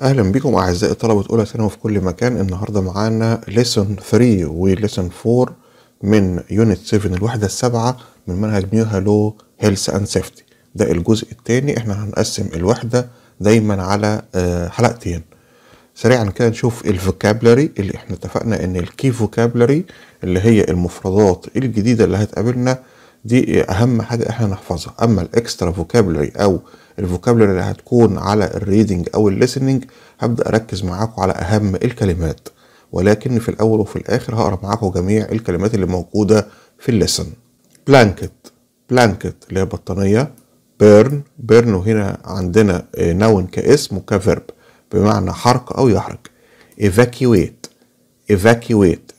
اهلا بكم اعزائي طلبه اولى ثانوي في كل مكان النهارده معانا ليسون 3 وليسون 4 من يونت 7 الوحده السابعه من منهج نيو هالو هيلث اند سيفتي ده الجزء الثاني احنا هنقسم الوحده دايما على آه، حلقتين سريعا كده نشوف الفوكابلري اللي احنا اتفقنا ان الكي فوكابلري اللي هي المفردات الجديده اللي هتقابلنا دي اهم حاجه احنا نحفظها اما الاكسترا فوكابلري او الفوكابلري اللي هتكون على الريدنج او الليسننج هبدا اركز معاكم على اهم الكلمات ولكن في الاول وفي الاخر هقرا معاكم جميع الكلمات اللي موجوده في الليسن بلانكت بلانكت اللي هي بطانيه بيرن بيرن وهنا عندنا نون كاسم وكفيرب بمعنى حرق او يحرق ايفاكيويت ايفاكيويت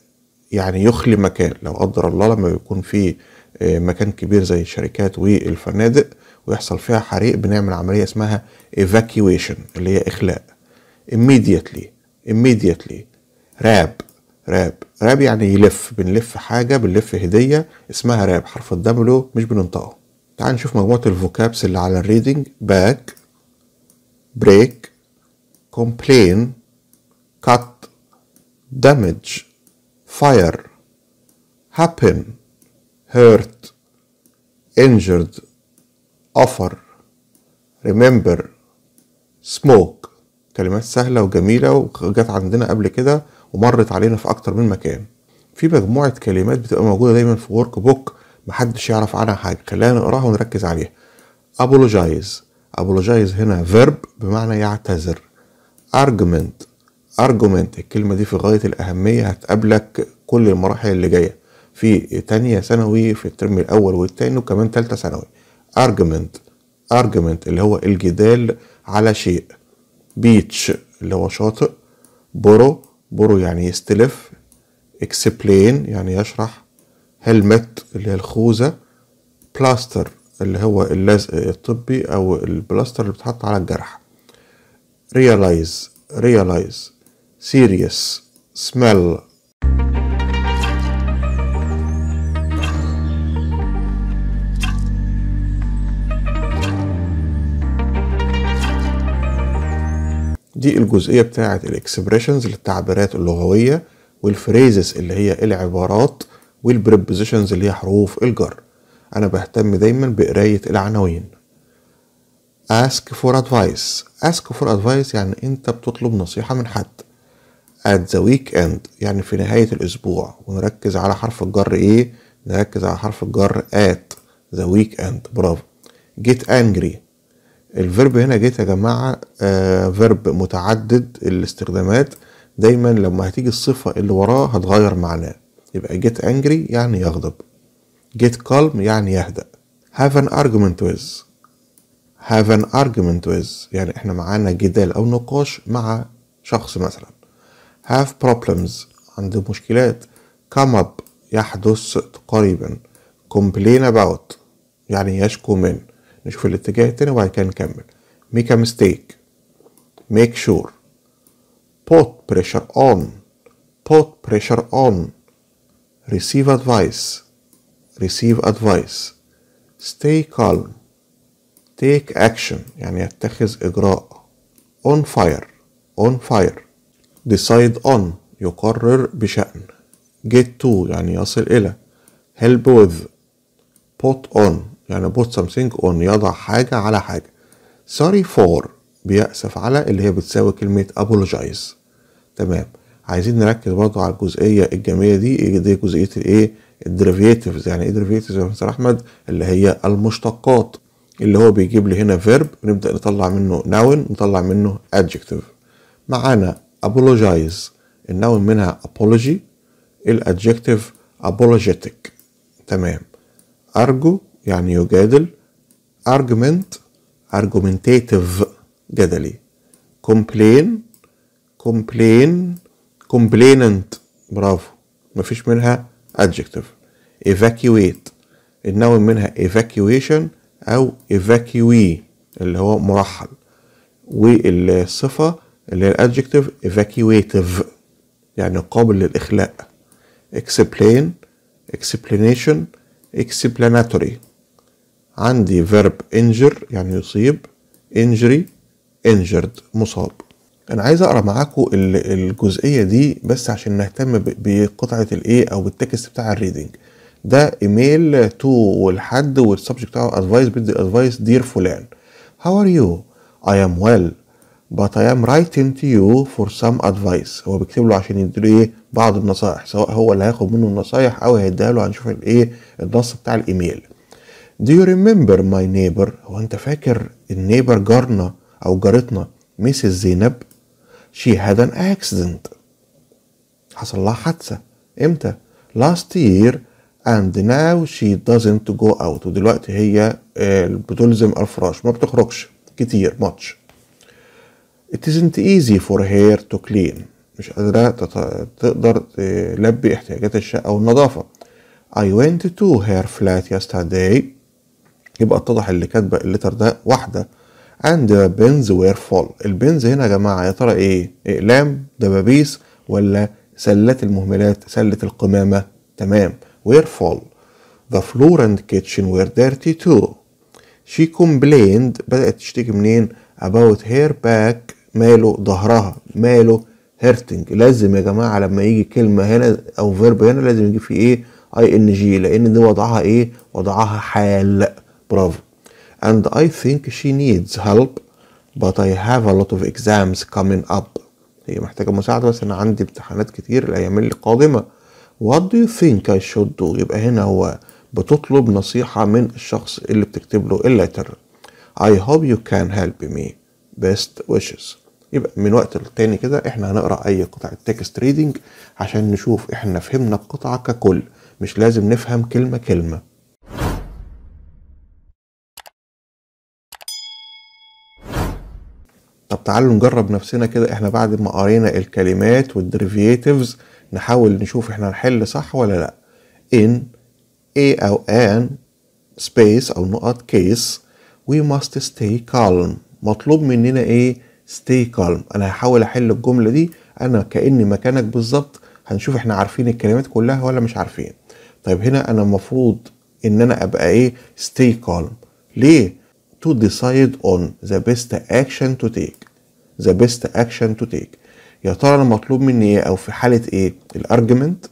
يعني يخلي مكان لو قدر الله لما بيكون في آه، مكان كبير زي الشركات والفنادق ويحصل فيها حريق بنعمل عملية اسمها evacuation اللي هي إخلاء immediately immediately راب راب راب يعني يلف بنلف حاجة بنلف هدية اسمها راب حرف الدبلو مش بننطقه تعال نشوف مجموعة الفوكابس اللي على الريدنج باك بريك كومبلين كات damage fire happen hurt injured offer ريمبر سموك كلمات سهلة وجميلة وجت عندنا قبل كده ومرت علينا في أكتر من مكان في مجموعة كلمات بتبقى موجودة دايما في ورك بوك محدش يعرف عنها حاجة خلينا نقراها ونركز عليها أبولوجايز أبولوجايز هنا فيرب بمعنى يعتذر أرجمنت أرجمنت الكلمة دي في غاية الأهمية هتقابلك كل المراحل اللي جاية في تانية ثانوي في الترم الأول والتاني وكمان تالتة ثانوي argument argument اللي هو الجدال على شيء beach اللي هو شاطئ برو برو يعني يستلف explain يعني يشرح helmet اللي هي الخوذة plaster اللي هو اللزق الطبي او البلاستر اللي بتحط على الجرح realize realize serious smell دي الجزئيه بتاعه الاكسبريشنز للتعبيرات اللغويه والفريزز اللي هي العبارات والبريبوزيشنز اللي هي حروف الجر انا بهتم دايما بقرايه العناوين ask for advice ask for advice يعني انت بتطلب نصيحه من حد at the weekend يعني في نهاية الأسبوع ونركز على حرف الجر إيه؟ نركز على حرف الجر at the weekend برافو get angry الفيرب هنا جيت يا جماعة آه فيرب متعدد الاستخدامات دايما لما هتيجي الصفة اللي وراه هتغير معناه يبقى جيت انجري يعني يغضب جيت كالم يعني يهدأ have an argument with have an argument with يعني احنا معانا جدال او نقاش مع شخص مثلا have problems عنده مشكلات come up يحدث قريبا complain about يعني يشكو من نشوف الاتجاه التاني وبعد كده نكمل make a mistake make sure put pressure on put pressure on receive advice receive advice stay calm take action يعني يتخذ إجراء on fire on fire decide on يقرر بشأن get to يعني يصل إلى help with put on يعني put something on يضع حاجة على حاجة sorry for بيأسف على اللي هي بتساوي كلمة apologize تمام عايزين نركز برضو على الجزئية الجامعية دي دي جزئية الايه الدريفيتيفز يعني ايه دريفيتيفز يا مستر احمد اللي هي المشتقات اللي هو بيجيب لي هنا فيرب نبدأ نطلع منه ناون نطلع منه adjective معانا apologize الناون منها apology الادجكتيف apologetic تمام أرجو يعني يجادل argument argumentative جدلي complain complain complainant برافو مفيش منها adjective evacuate النوم منها evacuation أو evacuee اللي هو مرحل والصفة اللي هي adjective evacuative يعني قابل للإخلاء explain explanation explanatory عندي فيرب انجر يعني يصيب انجري انجرد مصاب انا عايز اقرا معاكم الجزئيه دي بس عشان نهتم بقطعه الايه او بالتكست بتاع الريدنج ده ايميل تو والحد والسبجكت بتاعه ادفايس بدي ادفايس دير فلان هاو ار يو اي ام ويل but I am writing to you for some advice هو بيكتب له عشان يديله ايه بعض النصائح سواء هو اللي هياخد منه النصايح او هيديها له هنشوف الايه النص بتاع الايميل Do you remember my neighbor هو أنت فاكر النيبر جارنا أو جارتنا مسز زينب She had an accident حصل لها حادثة إمتى last year and now she doesn't go out ودلوقتي هي آه، بتلزم الفراش ما بتخرجش كتير ماتش. it isn't easy for her to clean مش قادرة تقدر تلبي آه، احتياجات الشقة والنظافة I went to her flat yesterday يبقى اتضح اللي كاتبه اللتر ده واحده اند بنز وير فول البنز هنا يا جماعه يا ترى ايه اقلام إيه، دبابيس ولا سلات المهملات سله القمامه تمام وير فول ذا فلور اند كيتشن وير ديرتي تو شي كومبليند بدأت تشتكي منين؟ اباوت هير باك ماله ظهرها ماله هيرتنج لازم يا جماعة لما يجي كلمة هنا أو فيرب هنا لازم يجي فيه إيه؟ أي إن جي لأن دي وضعها إيه؟ وضعها حال برافو and I think she needs help but I have a lot of exams coming up هي محتاجة مساعدة بس أنا عندي امتحانات كتير الأيام اللي قادمة what do you think I should do يبقى هنا هو بتطلب نصيحة من الشخص اللي بتكتب له الليتر I hope you can help me best wishes يبقى من وقت للتاني كده احنا هنقرا اي قطعه تكست ريدنج عشان نشوف احنا فهمنا القطعه ككل مش لازم نفهم كلمه كلمه طب تعالوا نجرب نفسنا كده احنا بعد ما قرينا الكلمات والدريفيتيفز نحاول نشوف احنا هنحل صح ولا لا in a او an space او نقط كيس we must stay calm مطلوب مننا ايه stay calm انا هحاول احل الجمله دي انا كاني مكانك بالظبط هنشوف احنا عارفين الكلمات كلها ولا مش عارفين طيب هنا انا المفروض ان انا ابقى ايه stay calm ليه to decide on the best action to take the best action to take يا ترى انا مطلوب مني ايه او في حاله ايه الارجمنت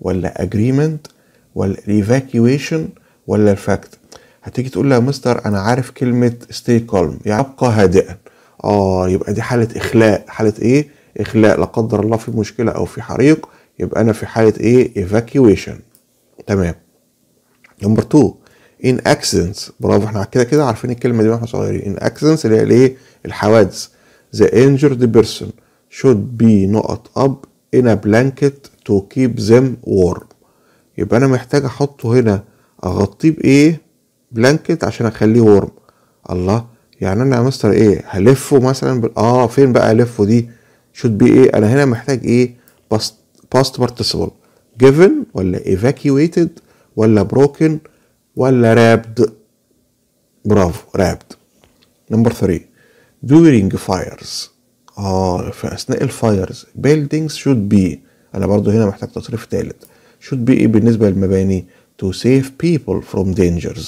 ولا اجريمنت ولا evacuation ولا الفاكت هتيجي تقول له يا مستر انا عارف كلمه stay calm يعني ابقى هادئا اه يبقى دي حاله اخلاء حاله ايه اخلاء لا قدر الله في مشكله او في حريق يبقى انا في حاله ايه evacuation تمام نمبر 2 ان اكسيدنتس برافو احنا كده كده عارفين الكلمه دي واحنا صغيرين ان اكسيدنتس اللي هي الايه الحوادث ذا انجرد بيرسون شود بي نقط اب ان ا بلانكت تو كيب ذم وورم يبقى انا محتاج احطه هنا اغطيه بايه بلانكت عشان اخليه وارم الله يعني انا يا مستر ايه هلفه مثلا بال... اه فين بقى الفه دي شود بي ايه انا هنا محتاج ايه باست باست بارتيسيبل جيفن ولا ايفاكيويتد ولا بروكن ولا رابد برافو رابد نمبر 3 during fires اه في اثناء الفايرز buildings should be انا برضو هنا محتاج تصريف ثالث should be ايه بالنسبه للمباني to save people from dangers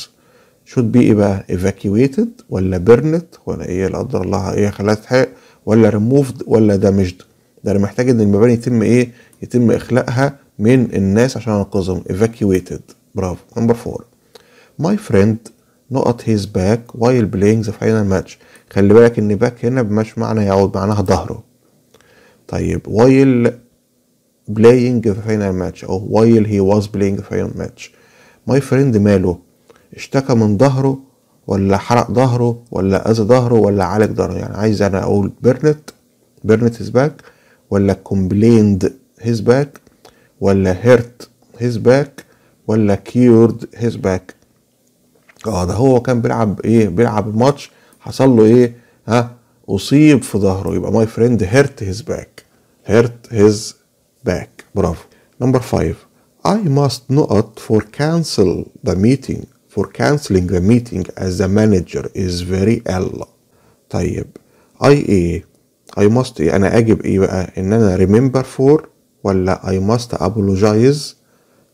should be ايه بقى evacuated ولا burned ولا ايه لا قدر الله ايه خلاها تتحرق ولا removed ولا damaged ده انا محتاج ان المباني يتم ايه يتم اخلاءها من الناس عشان انقذهم evacuated برافو نمبر 4 my friend نقط his back while playing the final match خلي بالك ان باك هنا بمش معنى يعود معناها ظهره طيب while playing the final match او while he was playing the final match my friend ماله اشتكى من ظهره ولا حرق ظهره ولا اذى ظهره ولا عالج ظهره يعني عايز انا اقول بيرنت بيرنت هيز باك ولا كومبليند هيز باك ولا هيرت هيز باك ولا كيورد هيز باك اه ده هو كان بيلعب ايه بيلعب ماتش حصل له ايه ها اصيب في ظهره يبقى ماي فريند هيرت هيز باك هيرت هيز باك برافو نمبر 5 اي ماست نوت فور كانسل ذا ميتينج فور كانسلينج ذا ميتينج از ذا مانجر از فيري ال طيب اي ايه اي ماست إيه؟ انا اجب ايه بقى ان انا ريمبر فور ولا اي ماست ابولوجايز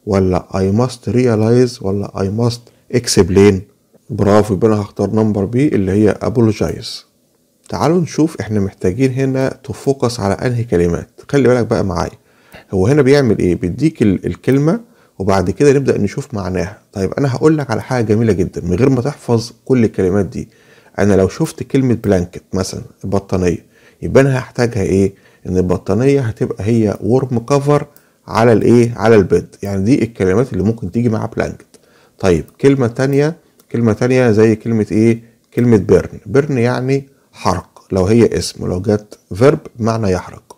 ولا اي ماست ريلايز ولا اي must اكسبلين برافو يبقى انا هختار نمبر بي اللي هي ابولوجايز تعالوا نشوف احنا محتاجين هنا تفوكس على انهي كلمات خلي بالك بقى معايا هو هنا بيعمل ايه بيديك الكلمه وبعد كده نبدا نشوف معناها طيب انا هقول لك على حاجه جميله جدا من غير ما تحفظ كل الكلمات دي انا لو شفت كلمه بلانكت مثلا بطانيه يبقى انا هحتاجها ايه ان البطانيه هتبقى هي ورم كفر على الايه على البيد يعني دي الكلمات اللي ممكن تيجي مع بلانكت طيب كلمة تانية كلمة تانية زي كلمة ايه كلمة بيرن بيرن يعني حرق لو هي اسم ولو جت فيرب بمعنى يحرق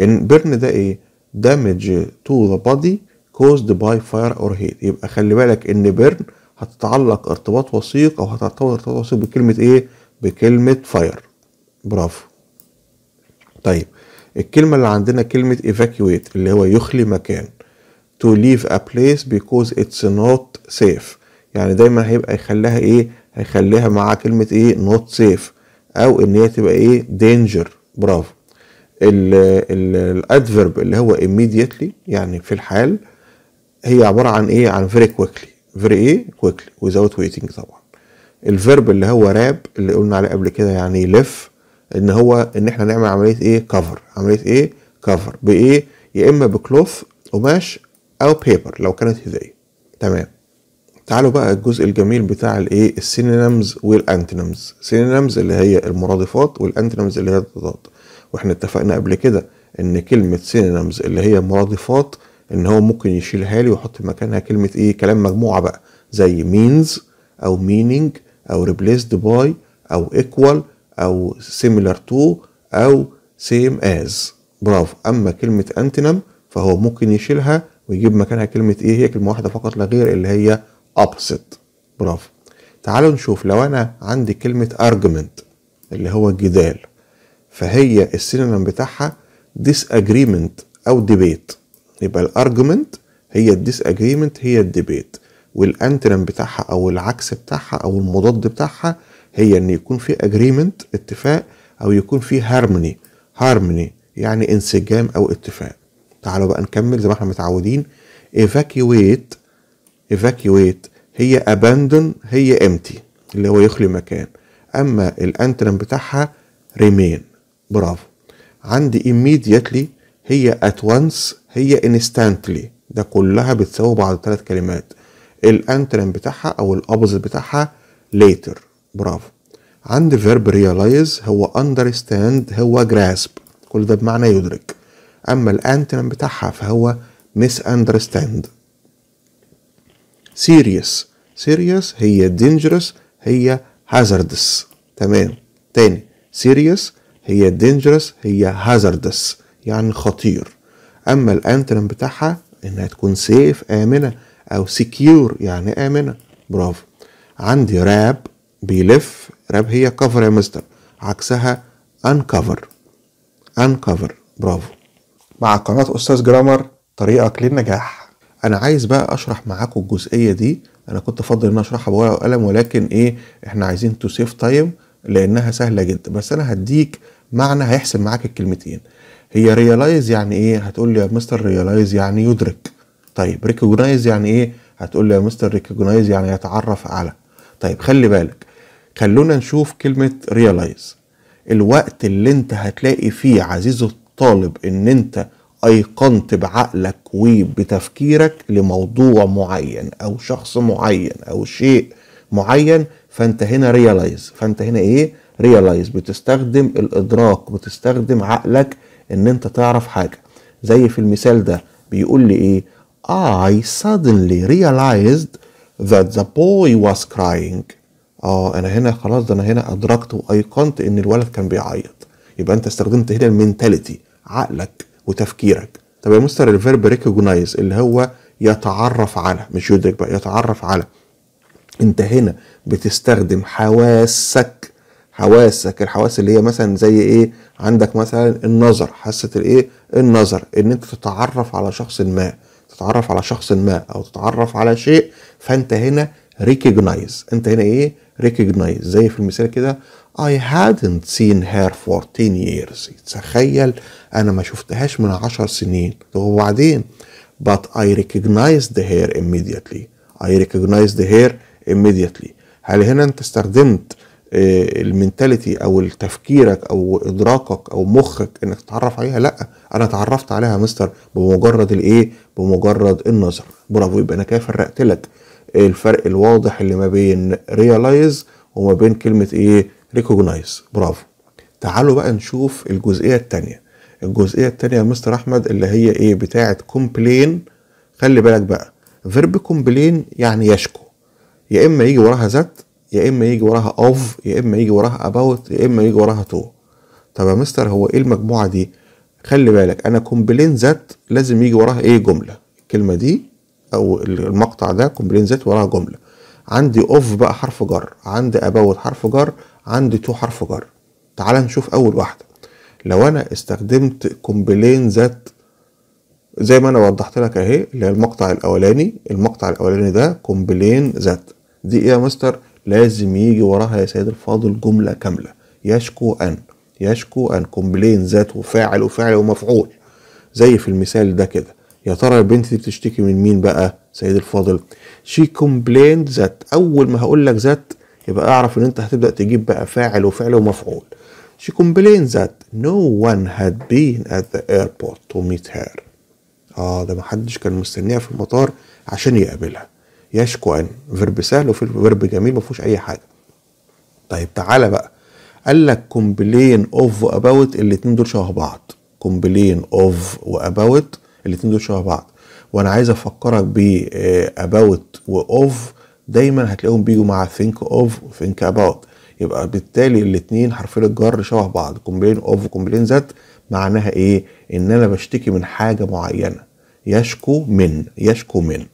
ان بيرن ده ايه damage to the body caused by fire or heat يبقى خلي بالك ان بيرن هتتعلق ارتباط وثيق او هتعتبر ارتباط وثيق بكلمة ايه بكلمة فاير برافو طيب الكلمة اللي عندنا كلمة evacuate اللي هو يخلي مكان to leave a place because it's not safe يعني دايما هيبقى يخليها ايه هيخليها مع كلمة ايه not safe او ان هي تبقى ايه danger برافو الادفرب اللي هو immediately يعني في الحال هي عبارة عن ايه عن very quickly very ايه quickly without waiting طبعا الفيرب اللي هو راب اللي قلنا عليه قبل كده يعني لف ان هو ان احنا نعمل عملية ايه كفر عملية ايه كفر بايه يا اما بكلوث قماش او بيبر لو كانت هدايه تمام تعالوا بقى الجزء الجميل بتاع الايه السينونيمز والانتونيمز سينونيمز اللي هي المرادفات والانتونيمز اللي هي التضاد واحنا اتفقنا قبل كده ان كلمه سينونيمز اللي هي مرادفات ان هو ممكن يشيلها لي ويحط مكانها كلمه ايه كلام مجموعه بقى زي مينز او مينينج او ريبليسد باي او ايكوال او سيميلار تو او سيم از برافو اما كلمه انتنم فهو ممكن يشيلها ويجيب مكانها كلمة ايه هي كلمة واحدة فقط لا غير اللي هي أبسط برافو تعالوا نشوف لو انا عندي كلمة argument اللي هو الجدال فهي السينونيم بتاعها disagreement او debate يبقى الارجمنت هي الديساجريمنت هي الديبيت والانترم بتاعها او العكس بتاعها او المضاد بتاعها هي ان يكون في اجريمنت اتفاق او يكون في هارموني هارموني يعني انسجام او اتفاق تعالوا بقى نكمل زي ما احنا متعودين evacuate evacuate هي abandon هي امتي اللي هو يخلي مكان اما الانترم بتاعها remain برافو عندي immediately هي at once هي instantly ده كلها بتساوي بعض ثلاث كلمات الانترم بتاعها او الابوزيت بتاعها later برافو عندي verb realize هو understand هو grasp كل ده بمعنى يدرك أما الانتنم بتاعها فهو مس أندرستاند سيريوس سيريوس هي دينجرس هي هازاردس تمام تاني سيريوس هي دينجرس هي هازاردس يعني خطير أما الأنتنم بتاعها إنها تكون سيف آمنة أو سكيور يعني آمنة برافو عندي راب بيلف راب هي كفر يا مستر عكسها انكفر انكفر برافو مع قناة أستاذ جرامر طريقك للنجاح أنا عايز بقى أشرح معاكم الجزئية دي أنا كنت أفضل إن أنا أشرحها بورقة وقلم ولكن إيه إحنا عايزين تو سيف تايم لأنها سهلة جدا بس أنا هديك معنى هيحسب معاك الكلمتين هي ريالايز يعني إيه هتقول لي يا مستر ريالايز يعني يدرك طيب ريكوجنايز يعني إيه هتقول لي يا مستر ريكوجنايز يعني يتعرف على طيب خلي بالك خلونا نشوف كلمة ريالايز الوقت اللي انت هتلاقي فيه عزيز طالب ان انت ايقنت بعقلك وبتفكيرك لموضوع معين او شخص معين او شيء معين فانت هنا ريلايز فانت هنا ايه ريلايز بتستخدم الادراك بتستخدم عقلك ان انت تعرف حاجه زي في المثال ده بيقول لي ايه I suddenly realized that the boy was crying اه انا هنا خلاص ده انا هنا ادركت وايقنت ان الولد كان بيعيط يبقى انت استخدمت هنا المينتاليتي عقلك وتفكيرك طب يا مستر الفيرب ريكوجنايز اللي هو يتعرف على مش يدرك بقى يتعرف على انت هنا بتستخدم حواسك حواسك الحواس اللي هي مثلا زي ايه عندك مثلا النظر حاسه الايه النظر ان انت تتعرف على شخص ما تتعرف على شخص ما او تتعرف على شيء فانت هنا ريكوجنايز انت هنا ايه ريكوجنايز زي في المثال كده I hadn't seen her for 10 years تخيل أنا ما شفتهاش من عشر سنين وبعدين but I recognized her immediately I recognized her immediately هل هنا أنت استخدمت آه، المنتاليتي او تفكيرك او ادراكك او مخك انك تتعرف عليها لا انا اتعرفت عليها مستر بمجرد الايه بمجرد النظر برافو يبقى انا كده فرقت لك الفرق الواضح اللي ما بين realize وما بين كلمه ايه ريكوجنايز برافو تعالوا بقى نشوف الجزئيه الثانيه الجزئيه الثانيه يا مستر احمد اللي هي ايه بتاعه كومبلين خلي بالك بقى فيرب كومبلين يعني يشكو يا اما يجي وراها ذات يا اما يجي وراها اوف يا اما يجي وراها اباوت يا اما يجي وراها تو طب يا مستر هو ايه المجموعه دي خلي بالك انا كومبلين ذات لازم يجي وراها ايه جمله الكلمه دي او المقطع ده كومبلين ذات وراها جمله عندي اوف بقى حرف جر عندي اباوت حرف جر عندي تو حرف جر تعال نشوف اول واحده لو انا استخدمت كومبلين ذات زي ما انا وضحت لك اهي اللي هي المقطع الاولاني المقطع الاولاني ده كومبلين ذات دي ايه يا مستر لازم يجي وراها يا سيد الفاضل جمله كامله يشكو ان يشكو ان كومبلين ذات وفاعل وفاعل ومفعول زي في المثال ده كده يا ترى البنت دي بتشتكي من مين بقى سيد الفاضل شي كومبلين ذات اول ما هقول لك ذات يبقى اعرف ان انت هتبدا تجيب بقى فاعل وفعل ومفعول she complained that no one had been at the airport to meet her اه ده ما حدش كان مستنيها في المطار عشان يقابلها يشكو ان فيرب سهل وفي فيرب جميل ما فيهوش اي حاجه طيب تعالى بقى قال لك كومبلين اوف واباوت الاثنين دول شبه بعض كومبلين اوف واباوت الاثنين دول شبه بعض وانا عايز افكرك باباوت آه، واوف دايما هتلاقيهم بيجوا مع ثينك اوف وثينك اباوت يبقى بالتالي الاثنين حرفين الجر شبه بعض كومبلين اوف وكومبلين ذات معناها ايه ان انا بشتكي من حاجه معينه يشكو من يشكو من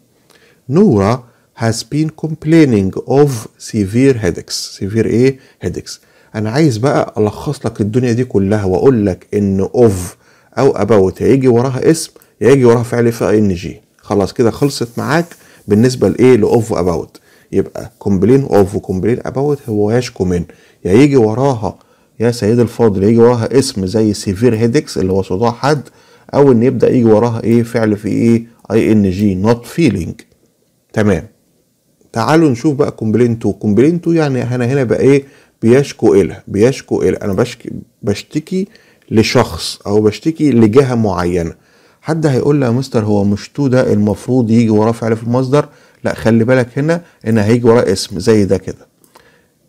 نورا has been complaining of severe headaches severe ايه headaches انا عايز بقى الخص لك الدنيا دي كلها واقول لك ان اوف او اباوت هيجي وراها اسم يجي وراها فعل في ان جي خلاص كده خلصت معاك بالنسبه لايه لاوف اباوت يبقى كومبلين اوف وكومبلين اباوت هواش كومين يا يجي وراها يا سيد الفاضل يجي وراها اسم زي سيفير هيدكس اللي هو صداع حد او ان يبدا يجي وراها ايه فعل في ايه اي ان جي نوت فيلينج تمام تعالوا نشوف بقى كومبلين تو كومبلين تو يعني انا هنا بقى ايه بيشكو إلها بيشكو إلها أنا بشكي بشتكي لشخص أو بشتكي لجهة معينة حد هيقول لي يا مستر هو مش تو ده المفروض يجي وراه فعل في المصدر لا خلي بالك هنا ان هيجي ورا اسم زي ده كده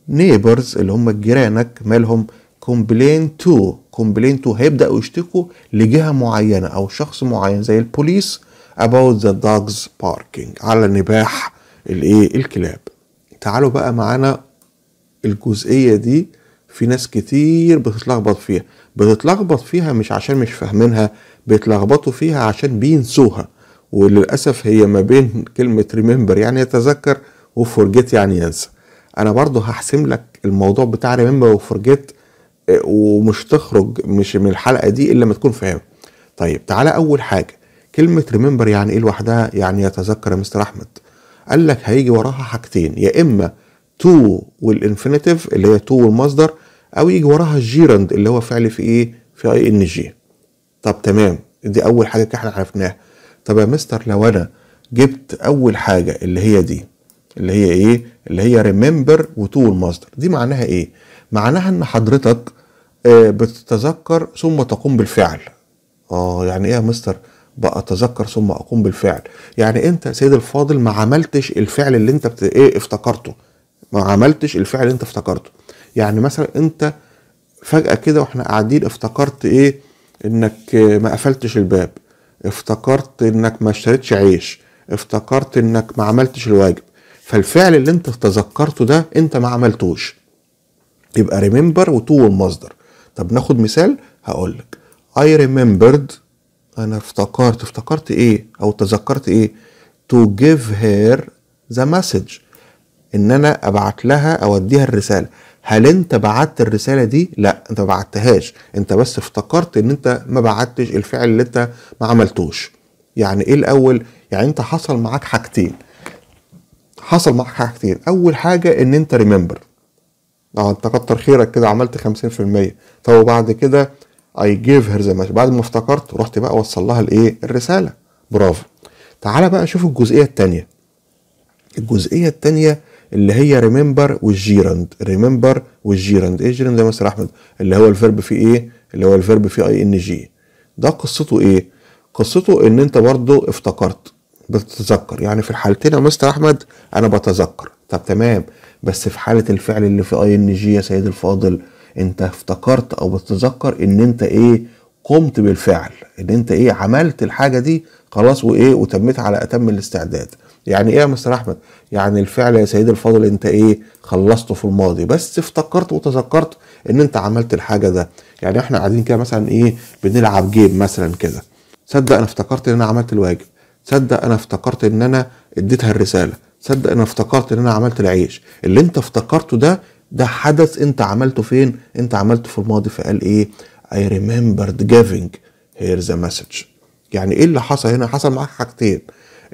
نيبرز اللي هم جيرانك مالهم كومبلين تو كومبلين تو هيبداوا يشتكوا لجهه معينه او شخص معين زي البوليس about the dogs parking على نباح الايه الكلاب تعالوا بقى معانا الجزئيه دي في ناس كتير بتتلخبط فيها بتتلخبط فيها مش عشان مش فاهمينها بيتلخبطوا فيها عشان بينسوها وللاسف هي ما بين كلمه ريمبر يعني يتذكر وفورجيت يعني ينسى انا برضو هحسم لك الموضوع بتاع ريمبر وفورجيت آه، ومش تخرج مش من الحلقه دي الا لما تكون فاهم طيب تعالى اول حاجه كلمه ريمبر يعني ايه لوحدها يعني يتذكر يا مستر احمد قال لك هيجي وراها حاجتين يا اما تو والانفينيتيف اللي هي تو والمصدر او يجي وراها الجيرند اللي هو فعل في ايه في اي ان جي طب تمام دي اول حاجه احنا عرفناها طب يا مستر لو انا جبت اول حاجه اللي هي دي اللي هي ايه اللي هي ريمبر وتول مصدر دي معناها ايه معناها ان حضرتك آه، بتتذكر ثم تقوم بالفعل اه يعني ايه يا مستر بقى اتذكر ثم اقوم بالفعل يعني انت سيد الفاضل ما عملتش الفعل اللي انت بت... ايه افتكرته ما عملتش الفعل اللي انت افتكرته يعني مثلا انت فجاه كده واحنا قاعدين افتكرت ايه انك ما قفلتش الباب افتكرت انك ما اشتريتش عيش افتكرت انك ما عملتش الواجب فالفعل اللي انت تذكرته ده انت ما عملتوش يبقى ريمبر وتو المصدر طب ناخد مثال هقول لك remembered انا افتكرت افتكرت ايه او تذكرت ايه to give her the message ان انا ابعت لها او اديها الرساله هل انت بعت الرساله دي لا انت ما بعتهاش انت بس افتكرت ان انت ما بعتش الفعل اللي انت ما عملتوش يعني ايه الاول يعني انت حصل معاك حاجتين حصل معاك حاجتين اول حاجه ان انت ريمبر اه انت كتر خيرك كده عملت 50% طب وبعد كده اي جيف هير ذا بعد ما افتكرت رحت بقى وصل لها الايه الرساله برافو تعالى بقى شوف الجزئيه الثانيه الجزئيه الثانيه اللي هي ريمبر والجيرند ريمبر والجيرند ايه جيرند يا مستر احمد اللي هو الفيرب فيه ايه اللي هو الفيرب فيه اي ان جي ده قصته ايه قصته ان انت برضه افتكرت بتتذكر يعني في الحالتين يا مستر احمد انا بتذكر طب تمام بس في حاله الفعل اللي في اي ان جي يا سيد الفاضل انت افتكرت او بتتذكر ان انت ايه قمت بالفعل ان انت ايه عملت الحاجه دي خلاص وايه وتميت على اتم الاستعداد يعني ايه يا مستر احمد يعني الفعل يا سيدي الفاضل انت ايه خلصته في الماضي بس افتكرت وتذكرت ان انت عملت الحاجه ده يعني احنا قاعدين كده مثلا ايه بنلعب جيم مثلا كده صدق انا افتكرت ان انا عملت الواجب صدق انا افتكرت ان انا اديتها الرساله صدق انا افتكرت ان انا عملت العيش اللي انت افتكرته ده ده حدث انت عملته فين انت عملته في الماضي فقال ايه I remembered giving here's a message يعني ايه اللي حصل هنا حصل معاك حاجتين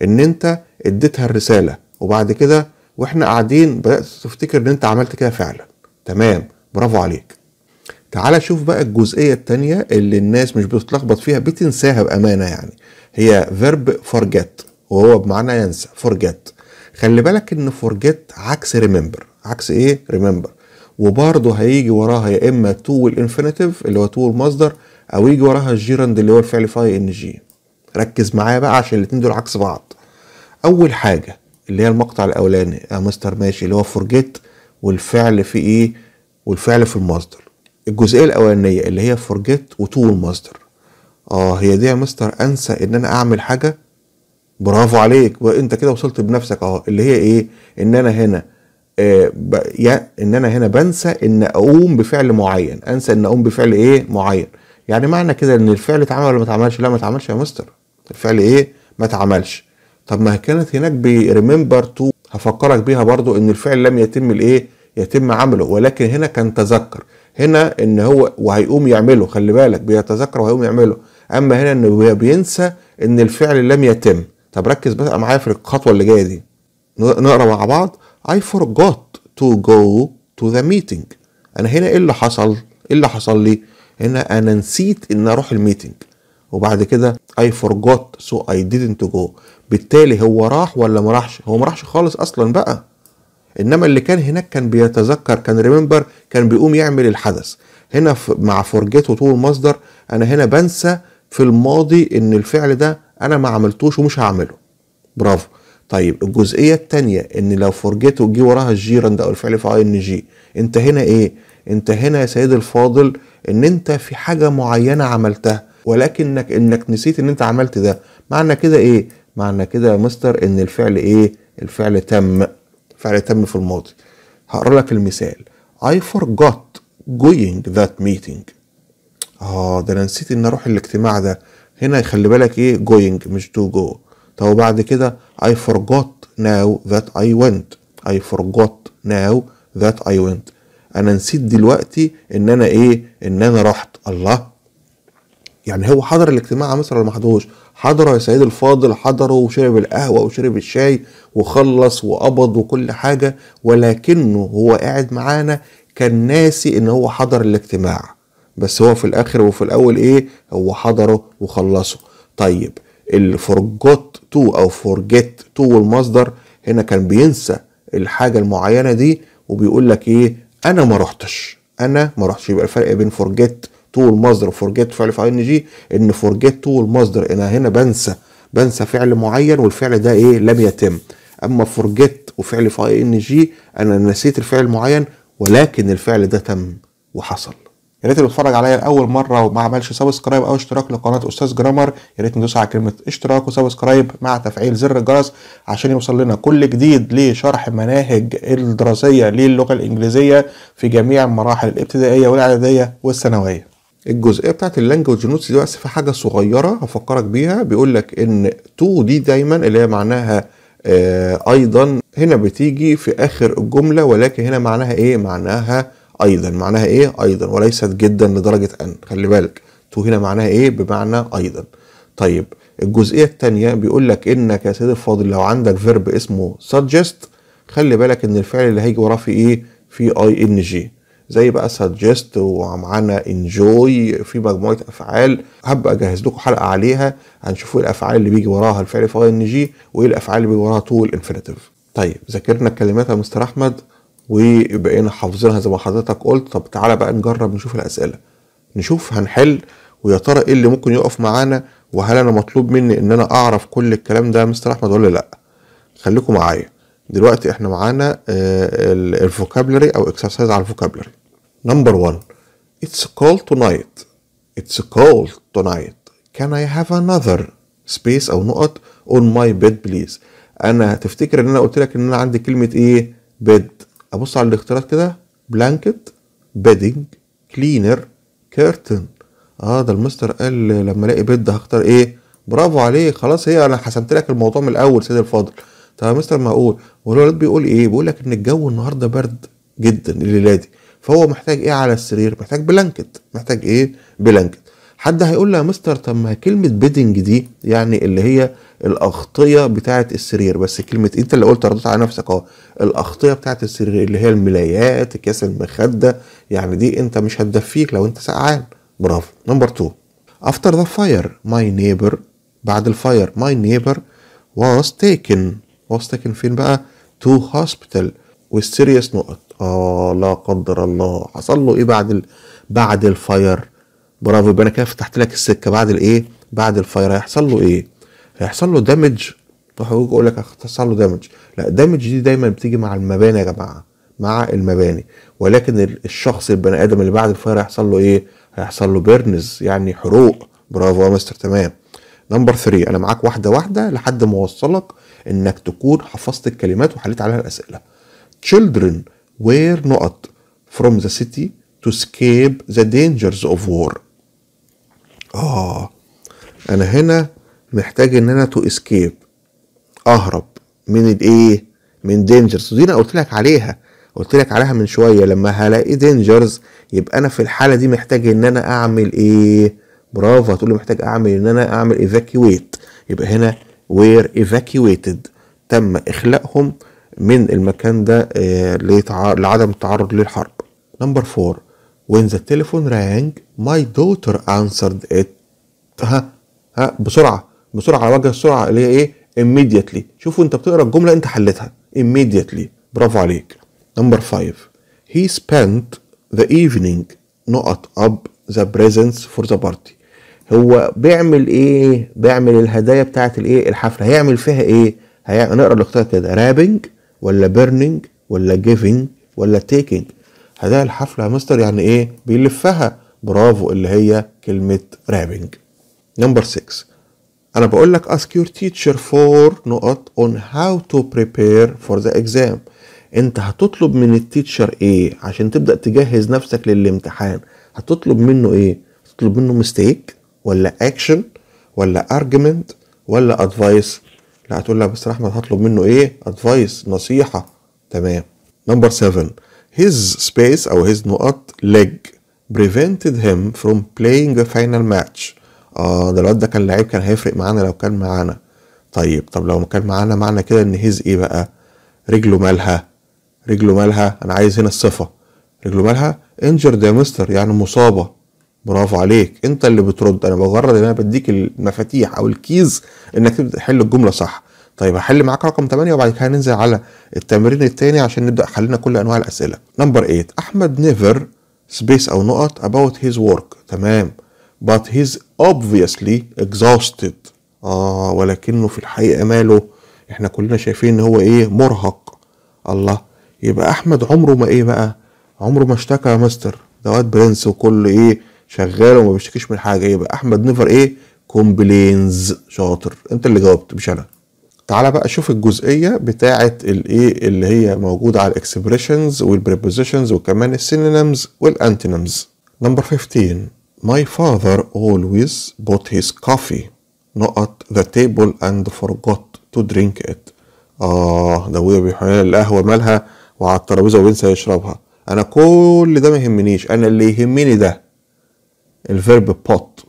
ان انت اديتها الرساله وبعد كده واحنا قاعدين بدات تفتكر ان انت عملت كده فعلا تمام برافو عليك تعال شوف بقى الجزئيه الثانيه اللي الناس مش بتتلخبط فيها بتنساها بامانه يعني هي فيرب فورجيت وهو بمعنى ينسى فورجيت خلي بالك ان فورجيت عكس ريمبر عكس ايه ريمبر وبرضه هيجي وراها يا اما تو الانفينيتيف اللي هو تو المصدر او يجي وراها الجيرند اللي هو الفعل فاي ان جي ركز معايا بقى عشان الاتنين دول عكس بعض اول حاجه اللي هي المقطع الاولاني يا مستر ماشي اللي هو فورجيت والفعل في ايه والفعل في المصدر الجزئيه الاولانيه اللي هي فورجيت وتو المصدر اه هي دي يا مستر انسى ان انا اعمل حاجه برافو عليك وانت كده وصلت بنفسك اه اللي هي ايه ان انا هنا آه يا ان انا هنا بنسى ان اقوم بفعل معين انسى ان اقوم بفعل ايه معين يعني معنى كده ان الفعل اتعمل ولا ما اتعملش لا ما اتعملش يا مستر الفعل ايه ما اتعملش طب ما كانت هناك بريمبر تو هفكرك بيها برضو ان الفعل لم يتم الايه يتم عمله ولكن هنا كان تذكر هنا ان هو وهيقوم يعمله خلي بالك بيتذكر وهيقوم يعمله اما هنا انه بينسى ان الفعل لم يتم طب ركز بقى معايا في الخطوه اللي جايه دي نقرا مع بعض I forgot to go to the meeting انا هنا ايه اللي حصل ايه اللي حصل لي هنا انا نسيت ان اروح الميتنج وبعد كده اي فورجوت سو اي didnt جو بالتالي هو راح ولا ما راحش هو ما راحش خالص اصلا بقى انما اللي كان هناك كان بيتذكر كان ريمبر كان بيقوم يعمل الحدث هنا مع فورجيت طول المصدر انا هنا بنسى في الماضي ان الفعل ده انا ما عملتوش ومش هعمله برافو طيب الجزئيه الثانيه ان لو فورجيت جه وراها الجيرند او الفعل في اي ان جي انت هنا ايه انت هنا يا سيدي الفاضل ان انت في حاجه معينه عملتها ولكنك انك نسيت ان انت عملت ده معنى كده ايه معنى كده يا مستر ان الفعل ايه الفعل تم فعل تم في الماضي هقرا لك المثال I forgot going that meeting اه ده انا نسيت ان اروح الاجتماع ده هنا خلي بالك ايه going مش to go طب وبعد كده I forgot now that I went I forgot now that I went انا نسيت دلوقتي ان انا ايه ان انا رحت الله يعني هو حضر الاجتماع مثلا ولا ما حضروش حضره يا سيد الفاضل حضره وشرب القهوه وشرب الشاي وخلص وقبض وكل حاجه ولكنه هو قاعد معانا كان ناسي ان هو حضر الاجتماع بس هو في الاخر وفي الاول ايه هو حضره وخلصه طيب الفورجوت تو او فورجيت تو المصدر هنا كان بينسى الحاجه المعينه دي وبيقول لك ايه انا ما رحتش انا ما رحتش يبقى الفرق بين فورجيت تول مصدر فورجيت فعل في ان جي ان فورجيت تول مصدر انا هنا بنسى بنسى فعل معين والفعل ده ايه لم يتم اما فورجيت وفعل في ان جي انا نسيت الفعل المعين ولكن الفعل ده تم وحصل يا ريت اللي بيتفرج عليا لاول مره وما عملش سبسكرايب او اشتراك لقناه استاذ جرامر يا ريت ندوس على كلمه اشتراك وسبسكرايب مع تفعيل زر الجرس عشان يوصل لنا كل جديد لشرح مناهج الدراسيه للغه الانجليزيه في جميع المراحل الابتدائيه والاعداديه والثانويه الجزئيه بتاعت اللانجوج نوتس دي بس في حاجه صغيره هفكرك بيها بيقول لك ان تو دي دايما اللي هي معناها آه ايضا هنا بتيجي في اخر الجمله ولكن هنا معناها ايه معناها ايضا معناها ايه ايضا وليست جدا لدرجه ان خلي بالك تو هنا معناها ايه بمعنى ايضا طيب الجزئيه الثانيه بيقول لك انك يا سيدي الفاضل لو عندك فيرب اسمه suggest خلي بالك ان الفعل اللي هيجي وراه في ايه في اي ان جي زي بقى سجست ومعانا انجوي في مجموعه افعال هبقى اجهز لكم حلقه عليها هنشوف ايه الافعال اللي بيجي وراها الفعل في ان جي وايه الافعال اللي بيجي وراها طول الانفينيتيف طيب ذاكرنا الكلمات يا مستر احمد وبقينا حافظينها زي ما حضرتك قلت طب تعالى بقى نجرب نشوف الاسئله نشوف هنحل ويا ترى ايه اللي ممكن يقف معانا وهل انا مطلوب مني ان انا اعرف كل الكلام ده يا مستر احمد ولا لا خليكم معايا دلوقتي احنا معانا آه، الفوكابلري او اكسرسايز على الفوكابلري نمبر 1 It's cold tonight It's cold tonight Can I have another space او نقط on my bed please انا تفتكر ان انا قلت لك ان انا عندي كلمه ايه bed ابص على الاختيارات كده blanket bedding cleaner curtain اه ده المستر قال لما الاقي بيد هختار ايه برافو عليه خلاص هي انا حسمت لك الموضوع من الاول سيد الفاضل طب مستر معقول والولد بيقول ايه بيقول لك ان الجو النهارده برد جدا الليله دي فهو محتاج ايه على السرير محتاج بلانكت محتاج ايه بلانكت حد هيقول له يا مستر طب ما كلمه بيدنج دي يعني اللي هي الاغطيه بتاعه السرير بس كلمه إيه؟ انت اللي قلت رديت على نفسك اهو الاغطيه بتاعه السرير اللي هي الملايات اكياس المخده يعني دي انت مش هتدفيك لو انت سقعان برافو نمبر 2 افتر ذا فاير ماي نيبر بعد الفاير ماي نيبر واز تيكن هو ساكن فين بقى تو هوسبيتال والسيريس نقط اه لا قدر الله حصل له ايه بعد ال... بعد الفاير برافو يبقى انا كده فتحت لك السكه بعد الايه بعد الفاير هيحصل له ايه هيحصل له دامج راح اقول لك هيحصل له دامج لا دامج دي دايما بتيجي مع المباني يا جماعه مع المباني ولكن الشخص البني ادم اللي بعد الفاير هيحصل له ايه هيحصل له بيرنز يعني حروق برافو يا مستر تمام نمبر 3 انا معاك واحده واحده لحد ما اوصلك انك تكون حفظت الكلمات وحليت عليها الاسئله children were not from the city to escape the dangers of war اه انا هنا محتاج ان انا تو اسكيب اهرب من الايه من dangers ودي انا قلت لك عليها قلت لك عليها من شويه لما هلاقي dangers يبقى انا في الحاله دي محتاج ان انا اعمل ايه برافو هتقول لي محتاج اعمل ان انا اعمل evacuate يبقى هنا were evacuated تم إخلاءهم من المكان ده لعدم التعرض للحرب نمبر 4 when the telephone rang my daughter answered it ها ها بسرعة بسرعة على وجه السرعة اللي هي ايه immediately شوفوا انت بتقرا الجملة انت حلتها immediately برافو عليك نمبر 5 he spent the evening not up the presents for the party هو بيعمل ايه بيعمل الهدايا بتاعه الايه الحفله هيعمل فيها ايه هيعمل نقرا الاختيار كده رابنج ولا بيرنينج ولا جيفنج ولا تيكينج هدايا الحفله يا مستر يعني ايه بيلفها برافو اللي هي كلمه رابنج نمبر 6 انا بقول لك ask your teacher for نقط on how to prepare for the exam انت هتطلب من التيتشر ايه عشان تبدا تجهز نفسك للامتحان هتطلب منه ايه هتطلب منه مستيك ولا اكشن ولا ارجمنت ولا ادفايس لا هتقول لها بس احمد هطلب منه ايه ادفايس نصيحه تمام نمبر 7 his space او his نقط leg prevented him from playing the final match اه ده الواد ده كان لعيب كان هيفرق معانا لو كان معانا طيب طب لو ما كان معانا معنى كده ان هيز ايه بقى رجله مالها رجله مالها انا عايز هنا الصفه رجله مالها انجر يا مستر يعني مصابه برافو عليك انت اللي بترد انا بجرد ان انا بديك المفاتيح او الكيز انك تبدا تحل الجمله صح طيب هحل معاك رقم 8 وبعد كده هننزل على التمرين الثاني عشان نبدا حلنا كل انواع الاسئله نمبر 8 احمد نيفر سبيس او نقط اباوت هيز ورك تمام but he's obviously exhausted اه ولكنه في الحقيقه ماله احنا كلنا شايفين ان هو ايه مرهق الله يبقى احمد عمره ما ايه بقى عمره ما اشتكى يا مستر دوات برنس وكله ايه شغال وما بيشتكيش من حاجه يبقى احمد نيفر ايه كومبلينز شاطر انت اللي جاوبت مش انا تعالى بقى شوف الجزئيه بتاعه الايه اللي هي موجوده على الاكسبريشنز والبريبوزيشنز وكمان السينونيمز والانتينيمز نمبر 15 My father always bought his coffee not at the table and forgot to drink it اه ده وهو بيحمل القهوه مالها وعلى الترابيزه وبينسى يشربها انا كل ده ما يهمنيش انا اللي يهمني ده الفيرب بوت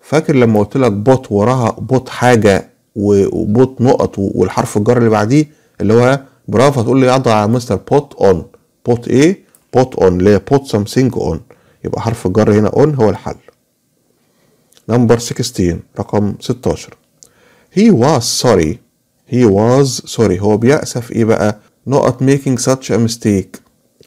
فاكر لما قلت لك بوت وراها بوت حاجه وبوت نقط والحرف الجر اللي بعديه اللي هو برافو هتقول لي اضع مستر بوت اون بوت ايه بوت اون اللي هي بوت سمثينج اون يبقى حرف الجر هنا اون هو الحل نمبر 16 رقم 16 هي واز سوري هي واز سوري هو بيأسف ايه بقى نقط ميكينج ساتش ا ميستيك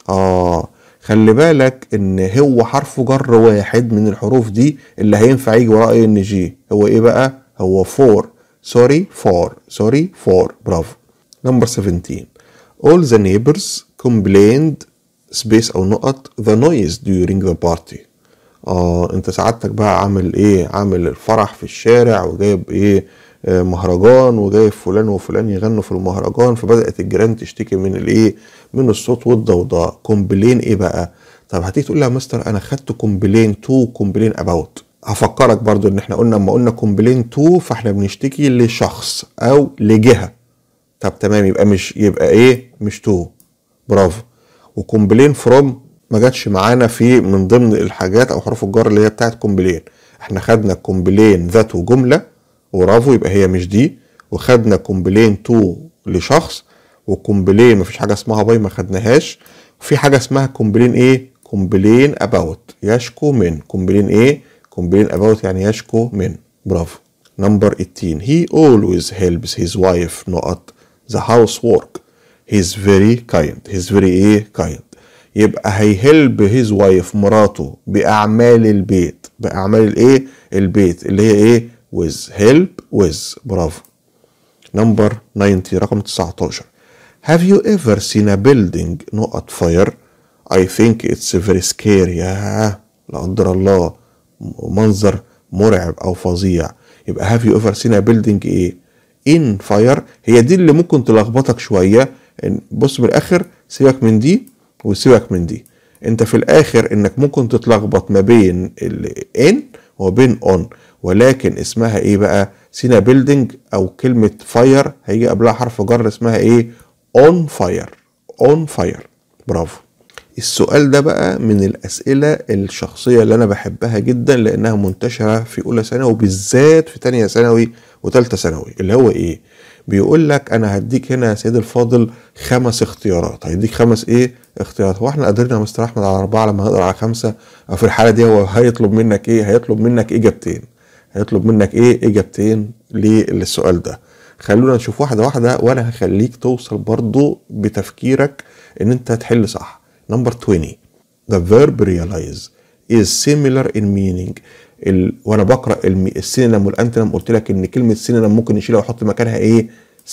اه خلي بالك ان هو حرفه جر واحد من الحروف دي اللي هينفع يجي وراه إيه ان جي هو ايه بقى هو فور سوري فور سوري فور برافو نمبر 17 all the neighbors complained سبيس او نقط the noise during the party اه انت سعادتك بقى عامل ايه عامل الفرح في الشارع وجايب ايه مهرجان وجاي فلان وفلان يغنوا في المهرجان فبدات الجيران تشتكي من الايه من الصوت والضوضاء كومبلين ايه بقى طب هتيجي تقول لها مستر انا خدت كومبلين تو كومبلين اباوت هفكرك برضو ان احنا قلنا اما قلنا كومبلين تو فاحنا بنشتكي لشخص او لجهه طب تمام يبقى مش يبقى ايه مش تو برافو وكومبلين فروم ما جاتش معانا في من ضمن الحاجات او حروف الجر اللي هي بتاعت كومبلين احنا خدنا كومبلين ذات جمله ورافو يبقى هي مش دي وخدنا كومبلين 2 لشخص وكومبلين مفيش حاجه اسمها باي ما خدناهاش وفي حاجه اسمها كومبلين ايه كومبلين اباوت يشكو من كومبلين ايه كومبلين اباوت يعني يشكو من برافو نمبر 18 he always helps his wife not the housework he's very kind he's very ايه kind يبقى هيهلب هيز وايف مراته باعمال البيت باعمال الايه البيت اللي هي ايه with help with برافو نمبر 90 رقم 19 Have you ever seen a building not fire I think it's very scary آه، لا قدر الله منظر مرعب او فظيع يبقى have you ever seen a building ايه in fire هي دي اللي ممكن تلخبطك شويه بص من الاخر سيبك من دي وسيبك من دي انت في الاخر انك ممكن تتلخبط ما بين ال in وبين اون ولكن اسمها ايه بقى سينا بيلدينج او كلمه فاير هيجي قبلها حرف جر اسمها ايه اون فاير اون فاير برافو السؤال ده بقى من الأسئلة الشخصية اللي أنا بحبها جدا لأنها منتشرة في أولى ثانوي وبالذات في تانية ثانوي وتالتة ثانوي اللي هو إيه؟ بيقول لك أنا هديك هنا يا سيدي الفاضل خمس اختيارات هيديك خمس إيه؟ اختيارات هو إحنا قدرنا يا مستر أحمد على أربعة لما هقدر على خمسة أو في الحالة دي هو هيطلب منك إيه؟ هيطلب منك إجابتين هيطلب منك ايه اجابتين للسؤال ده خلونا نشوف واحده واحده وانا هخليك توصل برضو بتفكيرك ان انت تحل صح نمبر 20 the verb realize is similar in meaning ال... وانا بقرا السينم والانتنم قلت لك ان كلمه سينم ممكن نشيلها ونحط مكانها ايه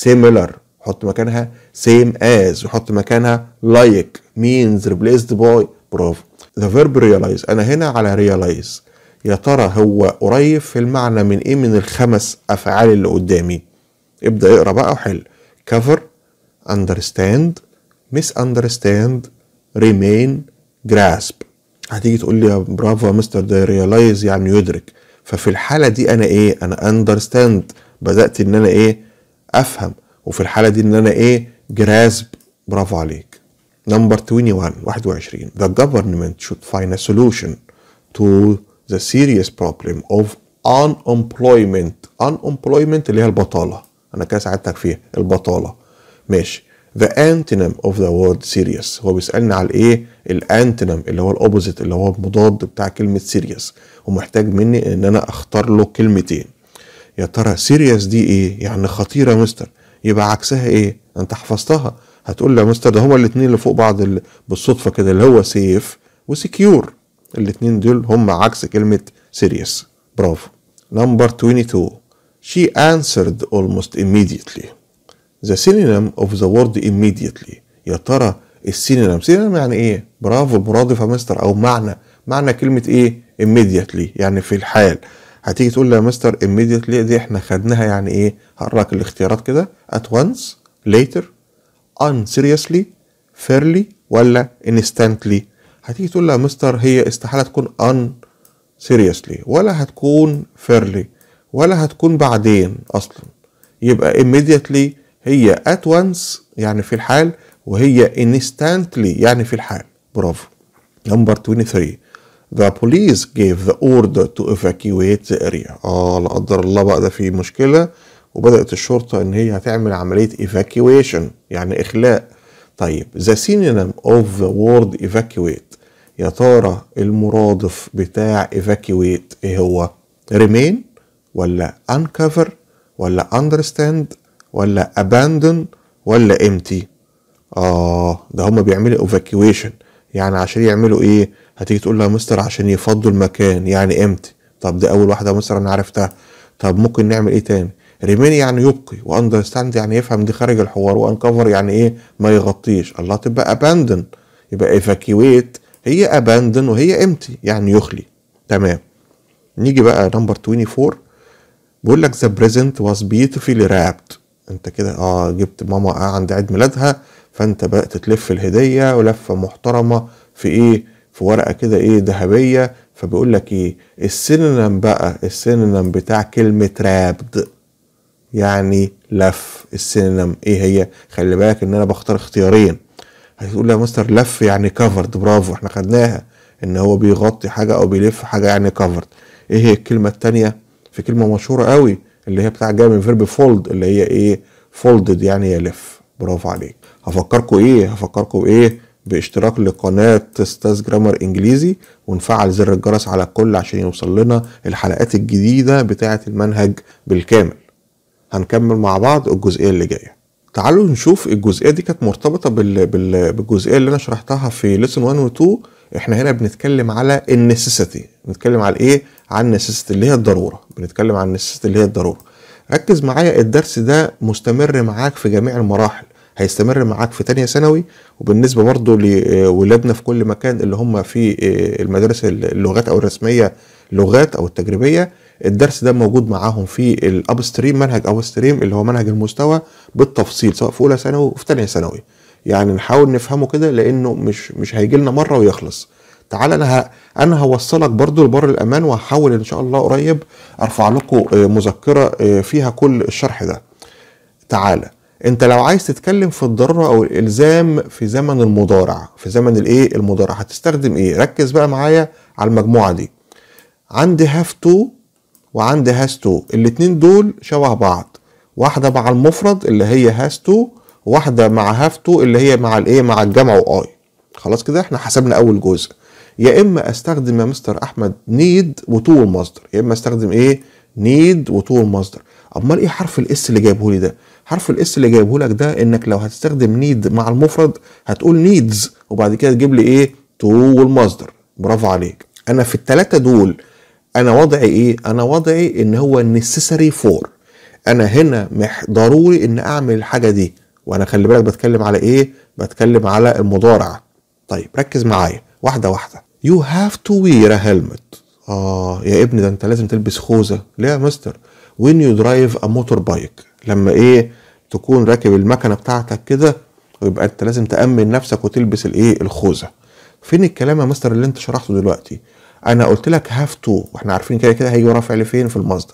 similar حط مكانها same as وحط مكانها like means replaced by برافو the verb realize انا هنا على realize يا ترى هو قريب في المعنى من ايه من الخمس افعال اللي قدامي ابدا اقرا بقى وحل cover understand misunderstand remain grasp هتيجي تقول لي يا برافو مستر ده ريلايز يعني يدرك ففي الحاله دي انا ايه انا اندرستاند بدات ان انا ايه افهم وفي الحاله دي ان انا ايه جراسب برافو عليك نمبر 21 21 the government should find a solution to the serious problem of unemployment unemployment اللي هي البطالة أنا كده ساعدتك فيها البطالة ماشي the antonym of the word serious هو بيسألني على ايه الانتنم اللي هو الاوبوزيت اللي هو المضاد بتاع كلمة serious ومحتاج مني ان انا اختار له كلمتين يا ترى serious دي ايه يعني خطيرة مستر يبقى عكسها ايه انت حفظتها هتقول لي يا مستر ده هما الاتنين اللي فوق بعض بالصدفة كده اللي هو سيف وسكيور الاتنين دول هم عكس كلمة serious برافو number 22 she answered almost immediately the synonym of the word immediately يا ترى السينونيم سينونيم يعني ايه برافو مرادف يا مستر او معنى معنى كلمة ايه immediately يعني في الحال هتيجي تقول لي يا مستر immediately دي احنا خدناها يعني ايه هقرأك الاختيارات كده at once later unseriously fairly ولا instantly هتيجي تقول لها مستر هي استحاله تكون ان سيريسلي ولا هتكون فيرلي ولا هتكون بعدين اصلا يبقى immediately هي at once يعني في الحال وهي instantly يعني في الحال برافو نمبر 23 the police gave the order to evacuate the area اه لا قدر الله بقى ده في مشكله وبدات الشرطه ان هي هتعمل عمليه evacuation يعني اخلاء طيب the synonym of the word evacuate يا ترى المرادف بتاع ايفاكيويت ايه هو ريمين ولا انكفر ولا اندرستاند ولا اباندن ولا امتي اه ده هما بيعملوا ايفاكيويشن يعني عشان يعملوا ايه هتيجي تقول له يا مستر عشان يفضوا المكان يعني امتى طب ده اول واحده مستر انا عرفتها طب ممكن نعمل ايه تاني ريمين يعني يبقي واندرستاند يعني يفهم دي خارج الحوار وانكفر يعني ايه ما يغطيش الله تبقى اباندن يبقى ايفاكيويت هي اباندن وهي امتي يعني يخلي تمام نيجي بقى نمبر 24 بيقول لك ذا بريزنت واز بيوتيفلي رابت انت كده اه جبت ماما آه، عند عيد ميلادها فانت بدات تلف الهديه ولفه محترمه في ايه في ورقه كده ايه ذهبيه فبيقول لك ايه السينونم بقى السينونم بتاع كلمه رابد يعني لف السينونم ايه هي خلي بالك ان انا بختار اختيارين هتقول يا مستر لف يعني كفرد برافو احنا خدناها ان هو بيغطي حاجه او بيلف حاجه يعني كفرد ايه هي الكلمه الثانيه في كلمه مشهوره قوي اللي هي بتاع جايه من فيرب فولد اللي هي ايه فولدد يعني يلف برافو عليك هفكركم ايه هفكركم ايه باشتراك لقناة استاذ جرامر انجليزي ونفعل زر الجرس على الكل عشان يوصل لنا الحلقات الجديدة بتاعة المنهج بالكامل هنكمل مع بعض الجزئية اللي جايه تعالوا نشوف الجزئيه دي كانت مرتبطه بال... بال... بالجزئيه اللي انا شرحتها في ليسون 1 و 2 احنا هنا بنتكلم على النسيستي بنتكلم على ايه عن النسيستي اللي هي الضروره بنتكلم عن النسيستي اللي هي الضروره ركز معايا الدرس ده مستمر معاك في جميع المراحل هيستمر معاك في تانية ثانوي وبالنسبة برضو لولادنا في كل مكان اللي هم في آه، المدارس اللغات أو الرسمية لغات أو التجريبية الدرس ده موجود معاهم في الاب ستريم منهج اب ستريم اللي هو منهج المستوى بالتفصيل سواء في اولى ثانوي وفي ثانيه ثانوي يعني نحاول نفهمه كده لانه مش مش هيجي لنا مره ويخلص تعال انا انا هوصلك برضو لبر الامان وهحاول ان شاء الله قريب ارفع لكم آه، مذكره آه، فيها كل الشرح ده تعالى انت لو عايز تتكلم في الضروره او الالزام في زمن المضارع في زمن الايه المضارع هتستخدم ايه ركز بقى معايا على المجموعه دي عندي هاف تو وعندي هاز تو الاتنين دول شبه بعض واحدة مع المفرد اللي هي هاز تو واحدة مع هاف تو اللي هي مع الايه مع الجمع واي خلاص كده احنا حسبنا اول جزء يا اما استخدم يا مستر احمد نيد وتو المصدر يا اما استخدم ايه نيد وتو المصدر امال ايه حرف الاس اللي جايبه لي ده حرف الاس اللي جايبه لك ده انك لو هتستخدم نيد مع المفرد هتقول نيدز وبعد كده تجيب لي ايه تو والمصدر برافو عليك انا في الثلاثه دول انا وضعي ايه انا وضعي ان هو نسيسري فور انا هنا مح ضروري ان اعمل الحاجه دي وانا خلي بالك بتكلم على ايه بتكلم على المضارع طيب ركز معايا واحده واحده يو هاف تو وير ا هيلمت اه يا ابني ده انت لازم تلبس خوذه ليه يا مستر وين يو درايف ا موتور بايك لما ايه تكون راكب المكنه بتاعتك كده ويبقى انت لازم تامن نفسك وتلبس الايه الخوذه فين الكلام يا مستر اللي انت شرحته دلوقتي انا قلت لك هاف تو واحنا عارفين كده كده هيجي رفع لفين في المصدر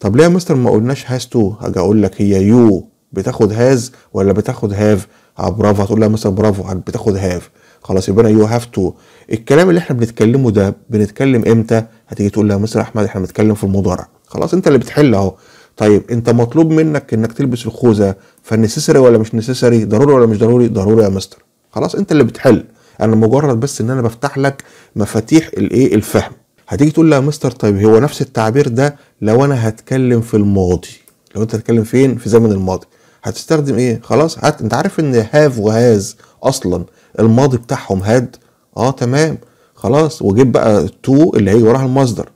طب ليه يا مستر ما قلناش هاز تو اجي اقول لك هي يو بتاخد هاز ولا بتاخد هاف اه برافو هتقول لها مثلا برافو بتاخد هاف خلاص يبقى انا يو هاف تو الكلام اللي احنا بنتكلمه ده بنتكلم امتى هتيجي تقول لها مستر احمد احنا بنتكلم في المضارع خلاص انت اللي بتحل اهو طيب انت مطلوب منك انك تلبس الخوذه فنسيسري ولا مش نسيسري ضروري ولا مش ضروري ضروري يا مستر خلاص انت اللي بتحل انا مجرد بس ان انا بفتح لك مفاتيح الايه الفهم هتيجي تقول لي يا مستر طيب هو نفس التعبير ده لو انا هتكلم في الماضي لو انت هتكلم فين في زمن الماضي هتستخدم ايه خلاص هات انت عارف ان هاف وهاز اصلا الماضي بتاعهم هاد اه تمام خلاص وجيب بقى تو اللي هي وراها المصدر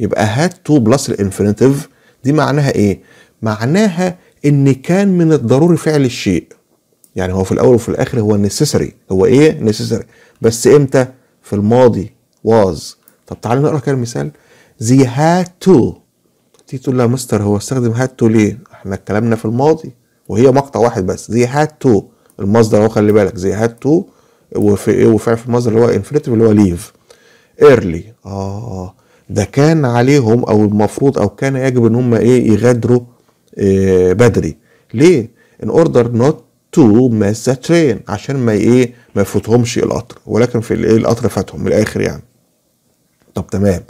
يبقى هات تو بلس الانفينيتيف دي معناها ايه معناها ان كان من الضروري فعل الشيء يعني هو في الاول وفي الاخر هو نسيسري هو ايه نسيسري بس امتى في الماضي واز طب تعالوا نقرا كده المثال زي had to تيجي تقول لها مستر هو استخدم had to ليه احنا اتكلمنا في الماضي وهي مقطع واحد بس زي had to المصدر هو خلي بالك زي had to وفي ايه وفعل في المصدر اللي هو انفينيتيف اللي هو ليف early اه ده كان عليهم او المفروض او كان يجب ان هم ايه يغادروا إيه بدري ليه ان اوردر نوت تو مس ترين عشان ما ايه ما يفوتهمش القطر ولكن في الايه القطر فاتهم من الاخر يعني طب تمام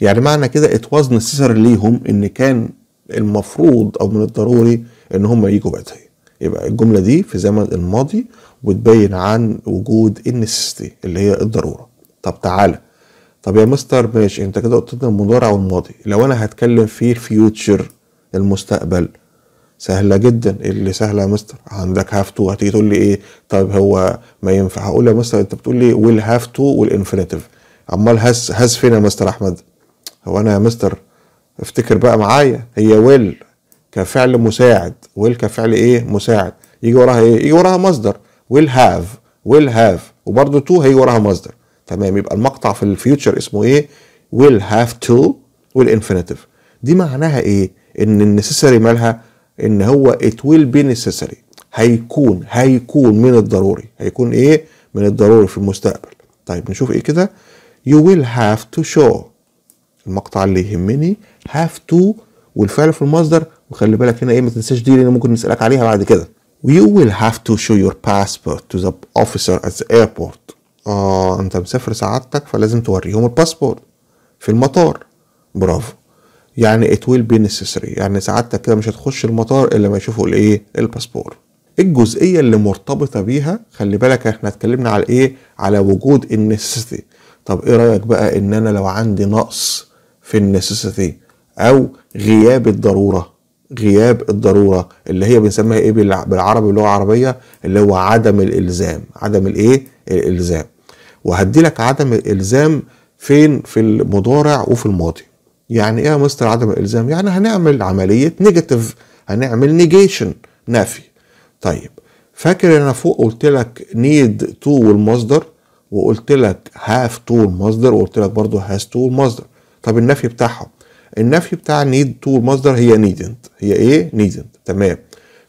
يعني معنى كده واز نسيسر ليهم ان كان المفروض او من الضروري ان هم يجوا بدري يبقى الجمله دي في زمن الماضي وتبين عن وجود النسيستي اللي هي الضروره طب تعالى طب يا مستر ماشي انت كده قلت لنا المضارع والماضي لو انا هتكلم في الفيوتشر المستقبل سهله جدا إيه اللي سهله يا مستر عندك هاف تو هتيجي تقول لي ايه طيب هو ما ينفع هقول يا مستر انت بتقول لي ويل هاف تو والانفينيتيف امال هاز هاز فين يا مستر احمد هو انا يا مستر افتكر بقى معايا هي ويل كفعل مساعد ويل كفعل ايه مساعد يجي وراها ايه يجي وراها مصدر ويل هاف ويل هاف وبرده تو هيجي وراها مصدر تمام يبقى المقطع في الفيوتشر اسمه ايه ويل هاف تو والانفينيتيف دي معناها ايه ان النسيسري مالها ان هو ات ويل بي نيسيسري هيكون هيكون من الضروري هيكون ايه من الضروري في المستقبل طيب نشوف ايه كده يو ويل هاف تو شو المقطع اللي يهمني هاف تو والفعل في المصدر وخلي بالك هنا ايه ما تنساش دي لان ممكن نسالك عليها بعد كده you will have to show your passport to the officer at the airport اه انت مسافر سعادتك فلازم توريهم الباسبور في المطار برافو يعني it will be necessary يعني سعادتك كده مش هتخش المطار الا ما يشوفوا الايه الباسبور الجزئيه اللي مرتبطه بيها خلي بالك احنا اتكلمنا على ايه على وجود النسيستي طب ايه رايك بقى ان انا لو عندي نقص في النسيستي او غياب الضروره غياب الضروره اللي هي بنسميها ايه بالعربي اللغه العربيه اللي هو عدم الالزام عدم الايه الالزام وهدي لك عدم الالزام فين في المضارع وفي الماضي يعني ايه يا مستر عدم الالزام يعني هنعمل عمليه نيجاتيف هنعمل نيجيشن نفي طيب فاكر انا فوق قلت لك نيد تو والمصدر وقلت لك هاف تو المصدر وقلت لك برضه هاز تو المصدر طب النفي بتاعهم النفي بتاع نيد تو المصدر هي نيدنت هي ايه نيدنت تمام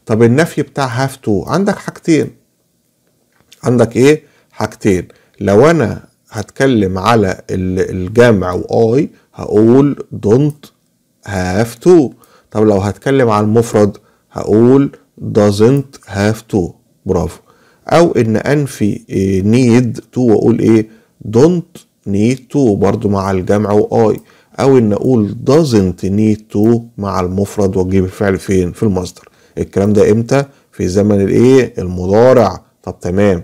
طب النفي بتاع هاف تو عندك حاجتين عندك ايه حاجتين لو انا هتكلم على الجمع واي هقول don't have to طب لو هتكلم عن مفرد هقول doesn't have to برافو او ان انفي need to واقول ايه don't need to برضو مع الجمع واي او ان اقول doesn't need to مع المفرد واجيب الفعل فين في المصدر الكلام ده امتى في زمن الايه المضارع طب تمام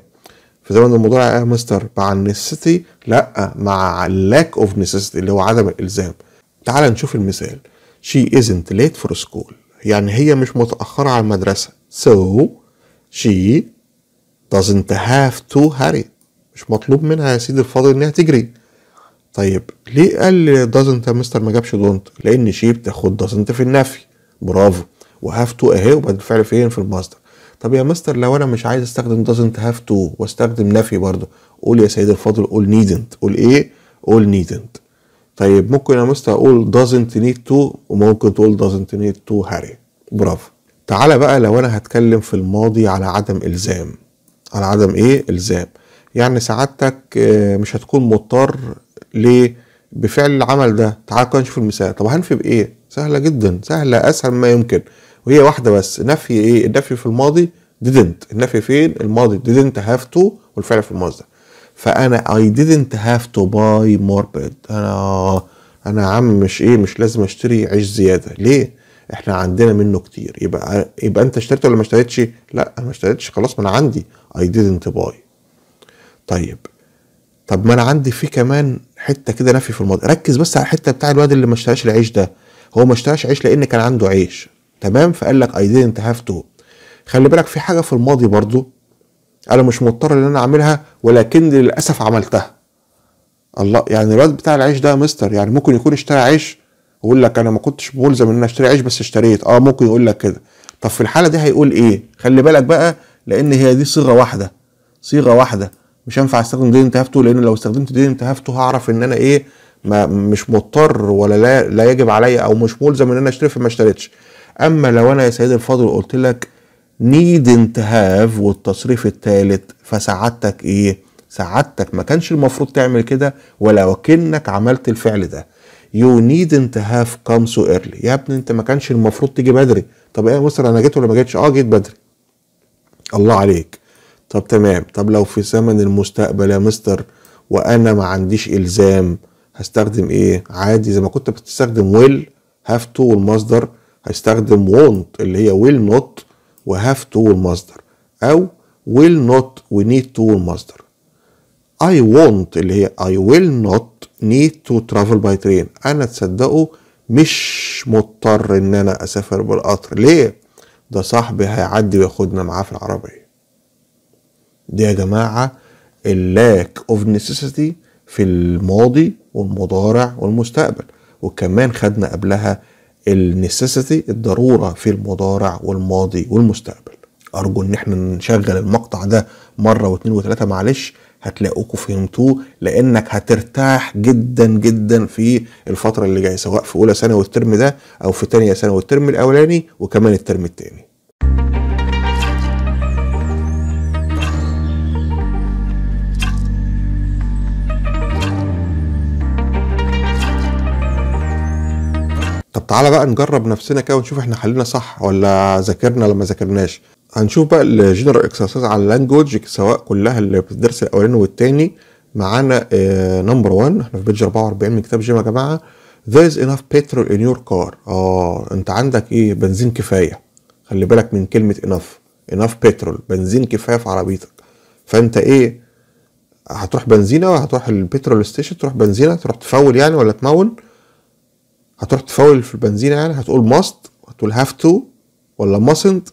في زمن المضارع يا آه، مستر مع النسيتي لا مع اللاك اوف necessity اللي هو عدم الالزام تعال نشوف المثال she isn't late for school يعني هي مش متأخرة على المدرسة so she doesn't have to hurry مش مطلوب منها يا سيدي الفاضل انها تجري طيب ليه قال doesn't مستر ما جابش don't لان she بتاخد doesn't في النفي برافو وهاف تو اهي وبعد الفعل فين في المصدر طب يا مستر لو انا مش عايز استخدم doesn't have to واستخدم نفي برضه قول يا سيد الفاضل قول needn't قول ايه قول needn't طيب ممكن يا مستر اقول doesn't need to وممكن تقول doesn't need to هاري برافو تعالى بقى لو انا هتكلم في الماضي على عدم الزام على عدم ايه الزام يعني سعادتك آه، مش هتكون مضطر ليه بفعل العمل ده تعال كده نشوف المثال طب هنفي بايه سهله جدا سهله اسهل ما يمكن وهي واحده بس نفي ايه النفي في الماضي didn't النفي فين الماضي didn't have to والفعل في المصدر فانا I didn't have to buy more bread انا انا عم مش ايه مش لازم اشتري عيش زياده ليه احنا عندنا منه كتير يبقى يبقى انت اشتريت ولا ما اشتريتش لا انا ما اشتريتش خلاص ما انا عندي I didn't buy طيب طب ما انا عندي في كمان حته كده نفي في الماضي ركز بس على الحته بتاع الواد اللي ما اشتراش العيش ده هو ما اشتراش عيش لان كان عنده عيش تمام فقال لك اي didn't have to خلي بالك في حاجه في الماضي برضو انا مش مضطر ان انا اعملها ولكن للاسف عملتها الله يعني الواد بتاع العيش ده يا مستر يعني ممكن يكون اشترى عيش ويقول لك انا ما كنتش ملزم ان انا اشتري عيش بس اشتريت اه ممكن يقول لك كده طب في الحاله دي هيقول ايه خلي بالك بقى لان هي دي صيغه واحده صيغه واحده مش هينفع استخدم دي انت هافتو لان لو استخدمت دي انت هافتو هعرف ان انا ايه ما مش مضطر ولا لا, لا يجب عليا او مش ملزم ان انا اشتري فما اشتريتش اما لو انا يا سيد الفاضل قلت لك نيد هاف والتصريف الثالث فسعادتك ايه سعادتك ما كانش المفروض تعمل كده ولكنك عملت الفعل ده يو نيد هاف كام سو ايرلي يا ابني انت ما كانش المفروض تيجي بدري طب ايه يا مستر انا جيت ولا ما جيتش اه جيت بدري الله عليك طب تمام طب لو في زمن المستقبل يا مستر وانا ما عنديش الزام هستخدم ايه عادي زي ما كنت بتستخدم ويل هاف تو والمصدر هيستخدم want اللي هي will not وهاف to والمصدر او will not ونيد to والمصدر I won't اللي هي I will not need to travel by train انا تصدقوا مش مضطر ان انا اسافر بالقطر ليه ده صاحبي هيعدي وياخدنا معاه في العربيه دي يا جماعه اللاك اوف necessity في الماضي والمضارع والمستقبل وكمان خدنا قبلها النسيسيتي الضروره في المضارع والماضي والمستقبل ارجو ان احنا نشغل المقطع ده مره واثنين وثلاثه معلش هتلاقوكوا فهمتوه لانك هترتاح جدا جدا في الفتره اللي جايه سواء في اولى ثانوي والترم ده او في ثانيه ثانوي والترم الاولاني وكمان الترم الثاني تعالى بقى نجرب نفسنا كده ونشوف احنا حلينا صح ولا ذاكرنا لما ذاكرناش هنشوف بقى الجنرال اكسرسايز على اللانجوج سواء كلها اللي في الدرس الاولاني والتاني معانا نمبر آه، 1 احنا في بيج 44 من كتاب جيم يا جماعه there is enough petrol in your car اه انت عندك ايه بنزين كفايه خلي بالك من كلمه enough enough petrol بنزين كفايه في عربيتك فانت ايه هتروح بنزينه وهتروح البترول ستيشن تروح بنزينه تروح تفول يعني ولا تمول هتروح تفاول في البنزينة يعني هتقول ماست هتقول هاف تو ولا ماسنت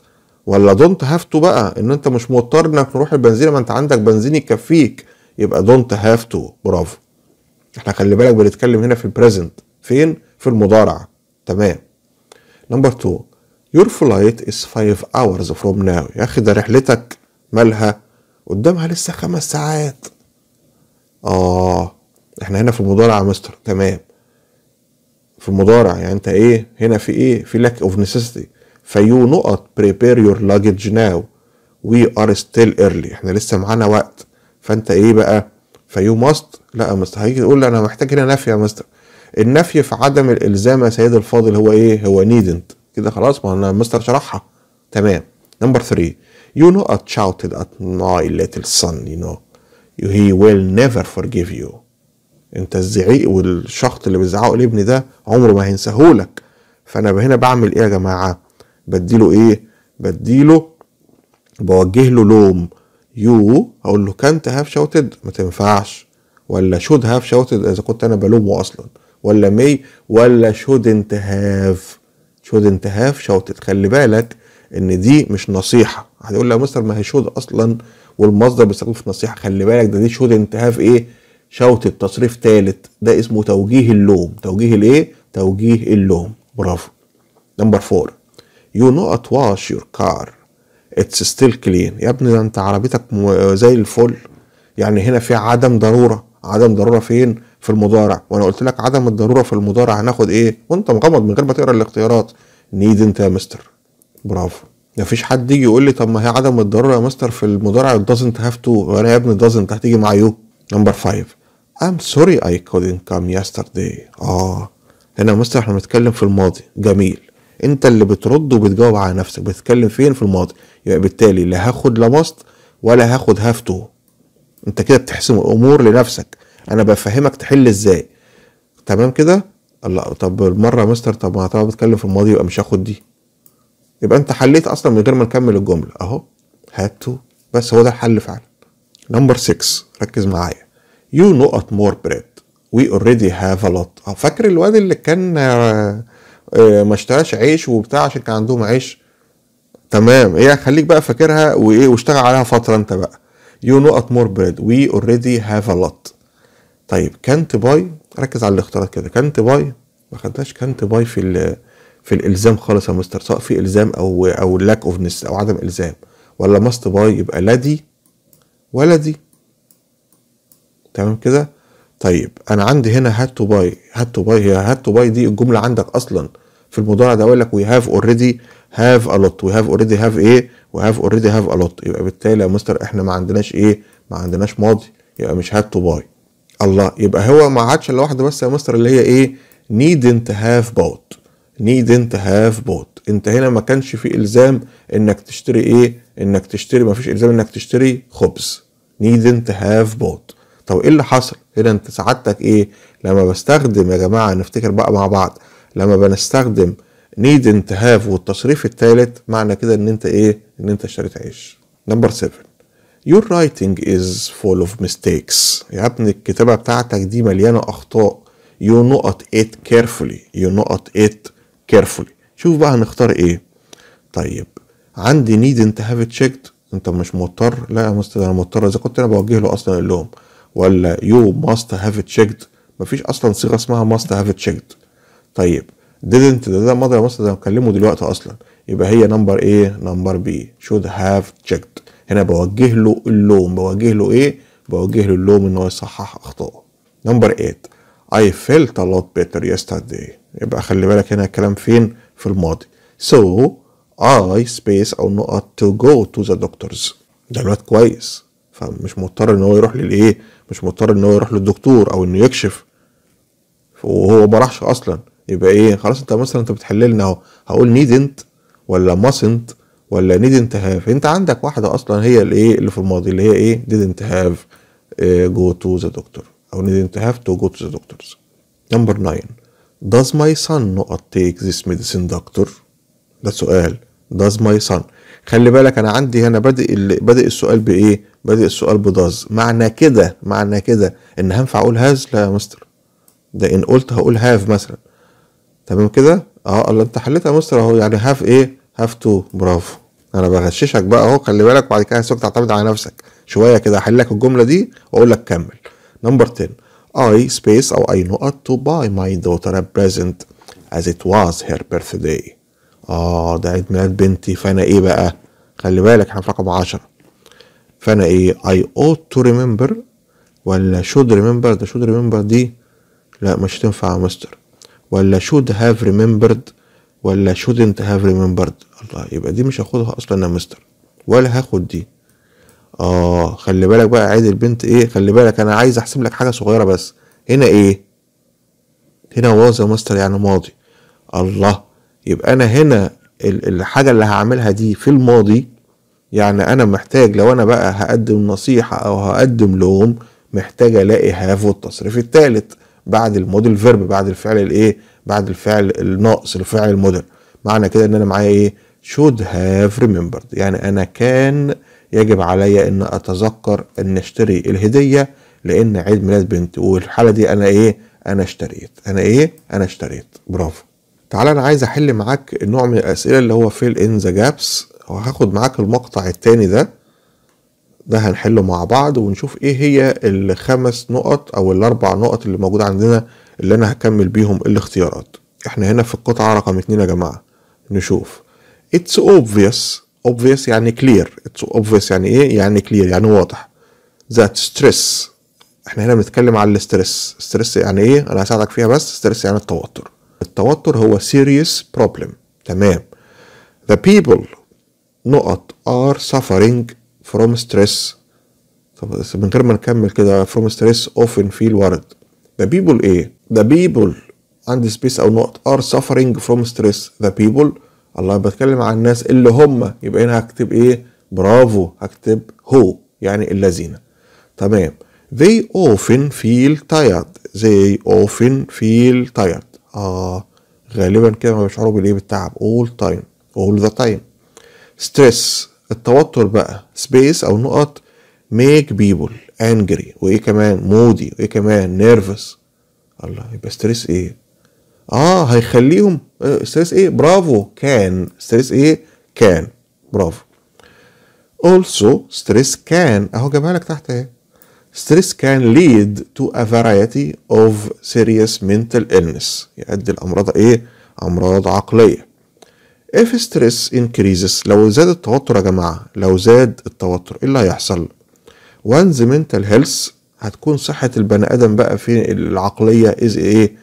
ولا دونت هاف تو بقى ان انت مش مضطر انك تروح البنزينة ما انت عندك بنزين يكفيك يبقى دونت هاف تو برافو احنا خلي بالك بنتكلم هنا في البريزنت فين في المضارع تمام نمبر 2 يور فلايت از 5 اورز فروم ناو يا اخي ده رحلتك مالها قدامها لسه خمس ساعات اه احنا هنا في المضارع يا مستر تمام في المضارع يعني انت ايه هنا في ايه في lack of necessity فيو نقط prepare your luggage now we are still early احنا لسه معانا وقت فانت ايه بقى فيو ماست لا مستر هيجي تقول لي انا محتاج هنا نفي يا مستر النفي في عدم الالزام يا سيد الفاضل هو ايه هو نيدنت كده خلاص ما انا مستر شرحها تمام نمبر 3 You know I shouted at my little son, you know. He will never forgive you. انت الزعيق والشخط اللي بيزعقه لابني ده عمره ما هينساهولك فانا هنا بعمل ايه يا جماعه بديله ايه بديله بوجه له لوم يو اقول له كانت هاف شوتد ما تنفعش ولا شود هاف شوتد اذا كنت انا بلومه اصلا ولا مي ولا شود انت هاف شود انت هاف شوتد خلي بالك ان دي مش نصيحه هتقول له يا مستر ما هي شود اصلا والمصدر بيستخدمه في نصيحه خلي بالك ده دي شود انت هاف ايه شوطة تصريف ثالث ده اسمه توجيه اللوم توجيه الايه توجيه اللوم برافو نمبر فور يو نوت واش يور كار اتس ستيل كلين يا ابني انت عربيتك زي الفل يعني هنا في عدم ضروره عدم ضروره فين في المضارع وانا قلت لك عدم الضروره في المضارع هناخد ايه وانت مغمض من غير ما تقرا الاختيارات نيد انت يا مستر برافو مفيش حد يجي يقول لي طب ما هي عدم الضروره يا مستر في المضارع دازنت هاف تو وانا يا ابني دازنت هتيجي مع يو نمبر 5 I'm sorry I couldn't come yesterday آه هنا يا مستر احنا بنتكلم في الماضي جميل انت اللي بترد وبتجاوب على نفسك بتتكلم فين في الماضي يبقى بالتالي لا هاخد لمست ولا هاخد هافتو انت كده بتحسم الامور لنفسك انا بفهمك تحل ازاي تمام كده لا طب المره يا مستر طب ما طبعا بتكلم في الماضي يبقى مش هاخد دي يبقى انت حليت اصلا من غير ما نكمل الجمله اهو هاتو بس هو ده الحل فعلا نمبر 6 ركز معايا يو نقط مور بريد وي اوريدي هاف ا لوت فاكر الواد اللي كان آه، آه، ما اشتراش عيش وبتاع عشان كان عندهم عيش تمام ايه خليك بقى فاكرها وايه واشتغل عليها فتره انت بقى يو نقط مور بريد وي اوريدي هاف ا لوت طيب كانت باي ركز على الاختيارات كده كانت باي ما خدناش كانت باي في ال في الالزام خالص يا مستر سواء في الزام او او لاك اوف او عدم الزام ولا ماست باي يبقى لا دي ولا دي تمام كده طيب انا عندي هنا هاد تو باي هاد تو باي هي هاد تو باي دي الجمله عندك اصلا في المضارع ده اقول لك وي هاف اوريدي هاف ا لوت وي هاف اوريدي هاف ايه هاف اوريدي هاف ا لوت يبقى بالتالي يا مستر احنا ما عندناش ايه ما عندناش ماضي يبقى مش هاد تو باي الله يبقى هو ما عادش الا واحده بس يا مستر اللي هي ايه needn't have bought needn't have bought انت هنا ما كانش في الزام انك تشتري ايه انك تشتري ما فيش الزام انك تشتري خبز needn't have bought طب ايه اللي حصل هنا إيه انت سعادتك ايه لما بستخدم يا جماعه نفتكر بقى مع بعض لما بنستخدم نيد انت هاف والتصريف الثالث معنى كده ان انت ايه ان انت اشتريت عيش نمبر 7 your writing is full of mistakes يا ابني الكتابه بتاعتك دي مليانه اخطاء you not it carefully you not it carefully شوف بقى هنختار ايه طيب عندي need انت هاف تشيكت انت مش مضطر لا يا مستر انا مضطر اذا كنت انا بوجه له اصلا اللوم ولا يو ماست هاف تشيكد مفيش اصلا صيغه اسمها ماست هاف تشيكد طيب didn't ده ده ماضي مصدر ده دلوقتي اصلا يبقى هي نمبر ايه نمبر بي should هاف تشيكد هنا بوجه له اللوم بوجه له ايه بوجه له اللوم ان هو يصحح اخطائه نمبر 8 I felt a lot better yesterday يبقى خلي بالك هنا الكلام فين في الماضي so I space أو نقط to go to the doctors ده الواد كويس فمش مضطر إن هو يروح للإيه مش مضطر ان هو يروح للدكتور او انه يكشف وهو ما راحش اصلا يبقى ايه خلاص انت مثلا انت بتحل لنا اهو هقول نيدنت ولا ماسنت ولا نيدنت هاف انت عندك واحده اصلا هي الايه اللي في الماضي اللي هي ايه نيدنت هاف جو تو ذا دكتور او نيدنت هاف تو جو تو ذا دكتورز نمبر 9 does my son not take this medicine doctor ده سؤال does my son خلي بالك انا عندي هنا بادئ بادئ السؤال بايه بادئ السؤال بضاز معنى كده معنى كده ان هنفع اقول هاز لا يا مستر ده ان قلت هقول هاف مثلا تمام كده اه الله انت حليتها يا مستر اهو يعني هاف ايه هاف تو برافو انا بغششك بقى اهو خلي بالك وبعد كده هسيبك تعتمد على نفسك شويه كده هحل لك الجمله دي واقول لك كمل نمبر 10 اي سبيس او اي نقط باي ماي my ا بريزنت از ات واز هير بيرث داي اه ده عيد ميلاد بنتي فانا ايه بقى خلي بالك احنا في رقم 10 فانا ايه اي اوت تو ريمبر ولا شود ريمبر ده شود ريمبر دي لا مش تنفع مستر ولا شود هاف ريمبرد ولا شودنت هاف ريمبرد الله يبقى دي مش هاخدها اصلا يا مستر ولا هاخد دي اه خلي بالك بقى عيد البنت ايه خلي بالك انا عايز احسب لك حاجه صغيره بس هنا ايه هنا واز يا مستر يعني ماضي الله يبقى انا هنا الحاجه اللي هعملها دي في الماضي يعني انا محتاج لو انا بقى هقدم نصيحه او هقدم لوم محتاج الاقي هاف والتصريف الثالث بعد الموديل فيرب بعد الفعل الايه بعد الفعل الناقص الفعل الموديل معنى كده ان انا معايا ايه should have remembered يعني انا كان يجب عليا ان اتذكر ان اشتري الهديه لان عيد ميلاد بنتي والحاله دي انا ايه انا اشتريت انا ايه انا اشتريت برافو تعالى انا عايز احل معاك النوع من الاسئله اللي هو فيل ان ذا جابس وهاخد معاك المقطع التاني ده ده هنحله مع بعض ونشوف ايه هي الخمس نقط او الاربع نقط اللي موجوده عندنا اللي انا هكمل بيهم الاختيارات احنا هنا في القطعه رقم اتنين يا جماعه نشوف اتس obvious obvious يعني كلير اتس obvious يعني ايه يعني كلير يعني واضح ذات ستريس احنا هنا بنتكلم على الاسترس ستريس يعني ايه انا هساعدك فيها بس ستريس يعني التوتر التوتر هو serious problem تمام the people نقط are suffering from stress طب من غير ما نكمل كده from stress often feel worried the people ايه the people عندي space او نقط are suffering from stress the people الله بتكلم عن الناس اللي هم يبقى هنا هكتب ايه برافو هكتب هو يعني الذين تمام they often feel tired they often feel tired آه غالبا كده ما بيشعروا بالايه بالتعب all time all the time ستريس التوتر بقى سبيس او نقط make people angry وايه كمان مودي وايه كمان nervous الله يبقى ستريس ايه اه هيخليهم ستريس آه، ايه برافو كان ستريس ايه كان برافو also stress can اهو جابها لك تحت اهي stress can lead to a variety of serious mental illness يؤدي لأمراض إيه؟ أمراض عقلية if stress increases لو زاد التوتر يا جماعة لو زاد التوتر إيه اللي هيحصل؟ one's mental health هتكون صحة البني آدم بقى في العقلية is إيه؟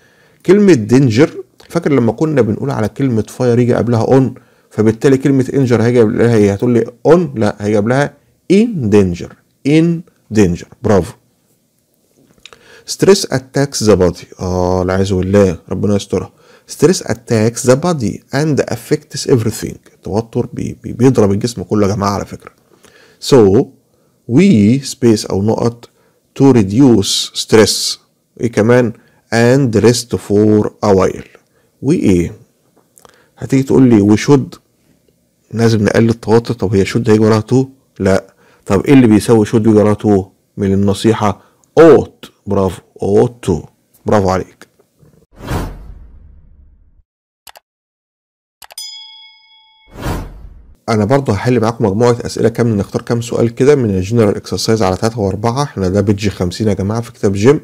كلمة danger فاكر لما كنا بنقول على كلمة فاير يجي قبلها on فبالتالي كلمة انجر هيجي قبلها إيه؟ هتقول لي اون لا هيجي قبلها in danger in دينجر برافو ستريس اتاكس ذا بادي اه العياذ بالله ربنا يسترها ستريس اتاكس ذا بادي اند افكتس everything التوتر بي بي بيضرب الجسم كله يا جماعه على فكره so we space او نقط to reduce stress ايه كمان and rest for a while وايه هتيجي تقول لي we should لازم نقلل التوتر طب هي should هيجي وراها تو لا طب ايه اللي بيسوي ود جراتو من النصيحه اوت برافو اوتو برافو عليك انا برضه هحل معاكم مجموعه اسئله كامله نختار كام سؤال كده من الجنرال اكسرسايز على 3 و4 احنا ده بيدج 50 يا جماعه في كتاب جيم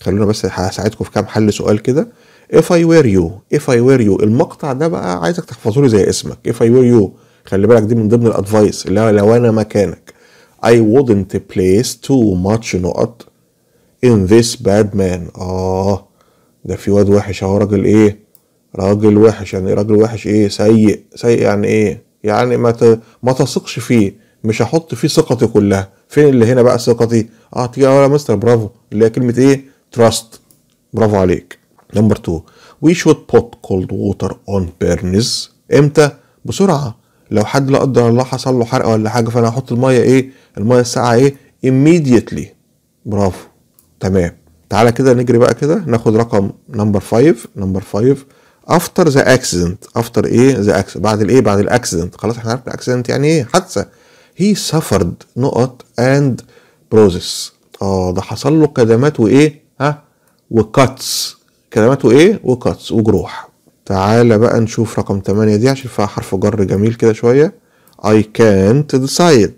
خلونا بس هساعدكم في كام حل سؤال كده if I were you if I were you المقطع ده بقى عايزك تحفظه لي زي اسمك if I were you خلي بالك دي من ضمن الادفايس اللي لو انا مكانك I wouldn't place too much نقط in this bad man آه ده في واد وحش اهو راجل ايه راجل وحش يعني إيه راجل وحش ايه سيء سيء يعني ايه يعني ما ت... ما تثقش فيه مش هحط فيه ثقتي كلها فين اللي هنا بقى ثقتي اه تيجي يا مستر برافو اللي هي كلمه ايه تراست برافو عليك نمبر 2 we should put cold water on burns امتى بسرعه لو حد لا قدر الله حصل له حرق ولا حاجه فانا هحط الميه ايه الميه الساقعه ايه immediately برافو تمام تعالى كده نجري بقى كده ناخد رقم نمبر 5 نمبر 5 افتر ذا اكسيدنت افتر ايه ذا اكسيدنت بعد الايه بعد الاكسيدنت خلاص احنا عرفنا الاكسيدنت يعني ايه حادثه هي suffered نقط اند بروزس اه ده حصل له كدمات وايه ها وكاتس كدمات وايه وكاتس وجروح تعالى بقى نشوف رقم 8 دي عشان فيها حرف جر جميل كده شويه I can't decide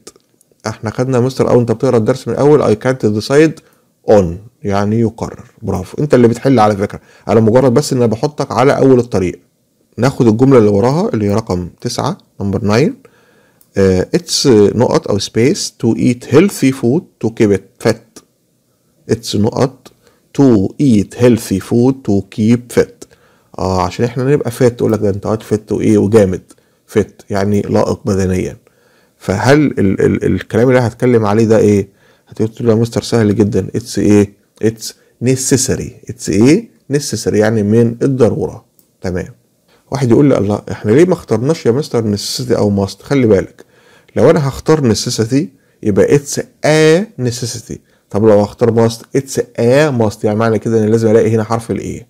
احنا خدنا مستر او انت بتقرا الدرس من الاول اي كانت ديسايد اون يعني يقرر برافو انت اللي بتحل على فكره انا مجرد بس ان انا بحطك على اول الطريق ناخد الجمله اللي وراها اللي هي رقم 9 نمبر 9 اتس نقط او سبيس تو ايت هيلثي فود تو كيب ات فات اتس نقط تو ايت هيلثي فود تو كيب فات اه عشان احنا نبقى فات تقول لك ده انت فات وايه وجامد فات يعني لائق بدنيا فهل ال ال الكلام اللي انا هتكلم عليه ده ايه؟ هتقول له يا مستر سهل جدا اتس ايه؟ اتس نيسيسري اتس ايه؟ نيسيسري يعني من الضروره تمام واحد يقول لي الله احنا ليه ما اخترناش يا مستر نيسيسيتي او ماست خلي بالك لو انا هختار نيسيسيتي يبقى اتس ا نيسيسيتي طب لو هختار ماست اتس ا ماست يعني معنى كده ان لازم الاقي هنا حرف الايه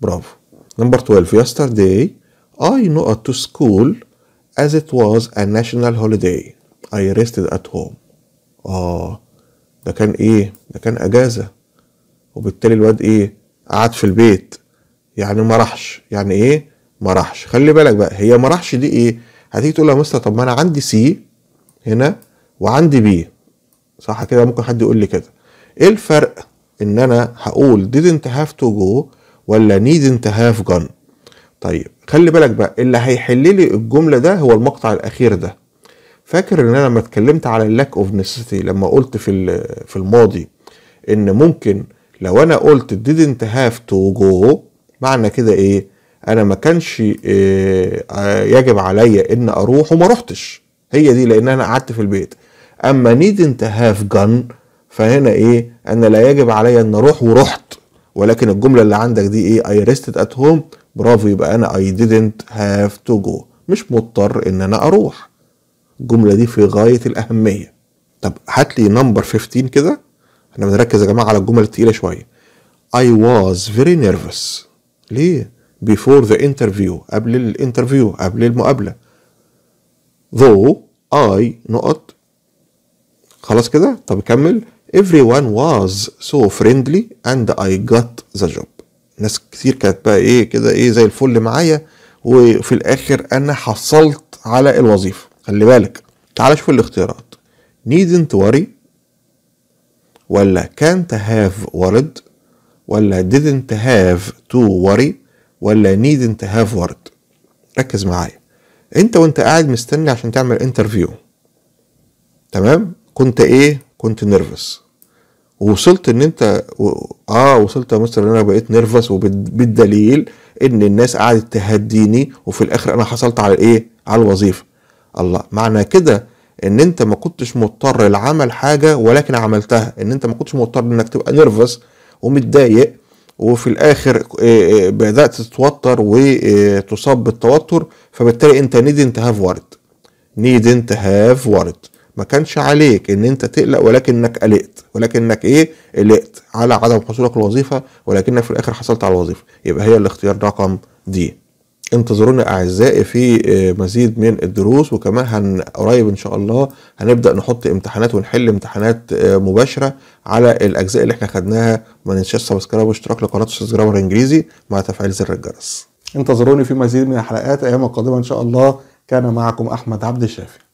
برافو نمبر 12 يسترداي اي know تو سكول As it was a national holiday, I rested at home. آه ده كان إيه؟ ده كان أجازة وبالتالي الواد إيه؟ قعد في البيت يعني ما راحش يعني إيه؟ ما راحش خلي بالك بقى هي ما راحش دي إيه؟ هتيجي تقول يا مستر طب ما أنا عندي سي هنا وعندي بي صح كده ممكن حد يقول لي كده إيه الفرق إن أنا هقول didn't have to go ولا needn't have gone طيب خلي بالك بقى اللي هيحل لي الجمله ده هو المقطع الاخير ده فاكر ان انا لما اتكلمت على اللاك اوف نيسيتي لما قلت في في الماضي ان ممكن لو انا قلت didn't have to go معنى كده ايه انا ما كانش آه، آه، يجب عليا ان اروح وما رحتش هي دي لان انا قعدت في البيت اما needn't have جن فهنا ايه انا لا يجب عليا ان اروح ورحت ولكن الجمله اللي عندك دي ايه I rested at home برافو يبقى انا I didn't have to go مش مضطر ان انا اروح الجمله دي في غايه الاهميه طب هات لي نمبر 15 كده احنا بنركز يا جماعه على الجمل التقيله شويه I was very nervous ليه before the interview قبل الانترفيو قبل المقابله though I نقط خلاص كده طب كمل everyone was so friendly and I got the job ناس كتير كانت بقى ايه كده ايه زي الفل معايا وفي الاخر انا حصلت على الوظيفه خلي بالك تعال شوف الاختيارات needn't worry ولا can't have worried ولا didn't have to worry ولا needn't have worried ركز معايا انت وانت قاعد مستني عشان تعمل انترفيو تمام كنت ايه كنت نيرفس وصلت ان انت اه وصلت يا مستر ان انا بقيت نيرفس وبالدليل ان الناس قعدت تهديني وفي الاخر انا حصلت على ايه على الوظيفه الله معنى كده ان انت ما كنتش مضطر لعمل حاجه ولكن عملتها ان انت ما كنتش مضطر انك تبقى نيرفس ومتضايق وفي الاخر آه، آه، بدات تتوتر وتصاب آه، بالتوتر فبالتالي انت نيدنت هاف وارد نيدنت هاف وارد ما كانش عليك ان انت تقلق ولكنك قلقت ولكنك ايه قلقت على عدم حصولك الوظيفه ولكنك في الاخر حصلت على الوظيفه يبقى هي الاختيار رقم دي انتظرونا اعزائي في آه، مزيد من الدروس وكمان هن قريب ان شاء الله هنبدا نحط امتحانات ونحل امتحانات آه، مباشره على الاجزاء اللي احنا خدناها ما ننساش سبسكرايب واشتراك لقناه استاذ جرامر انجليزي مع تفعيل زر الجرس انتظروني في مزيد من الحلقات ايام القادمه ان شاء الله كان معكم احمد عبد الشافي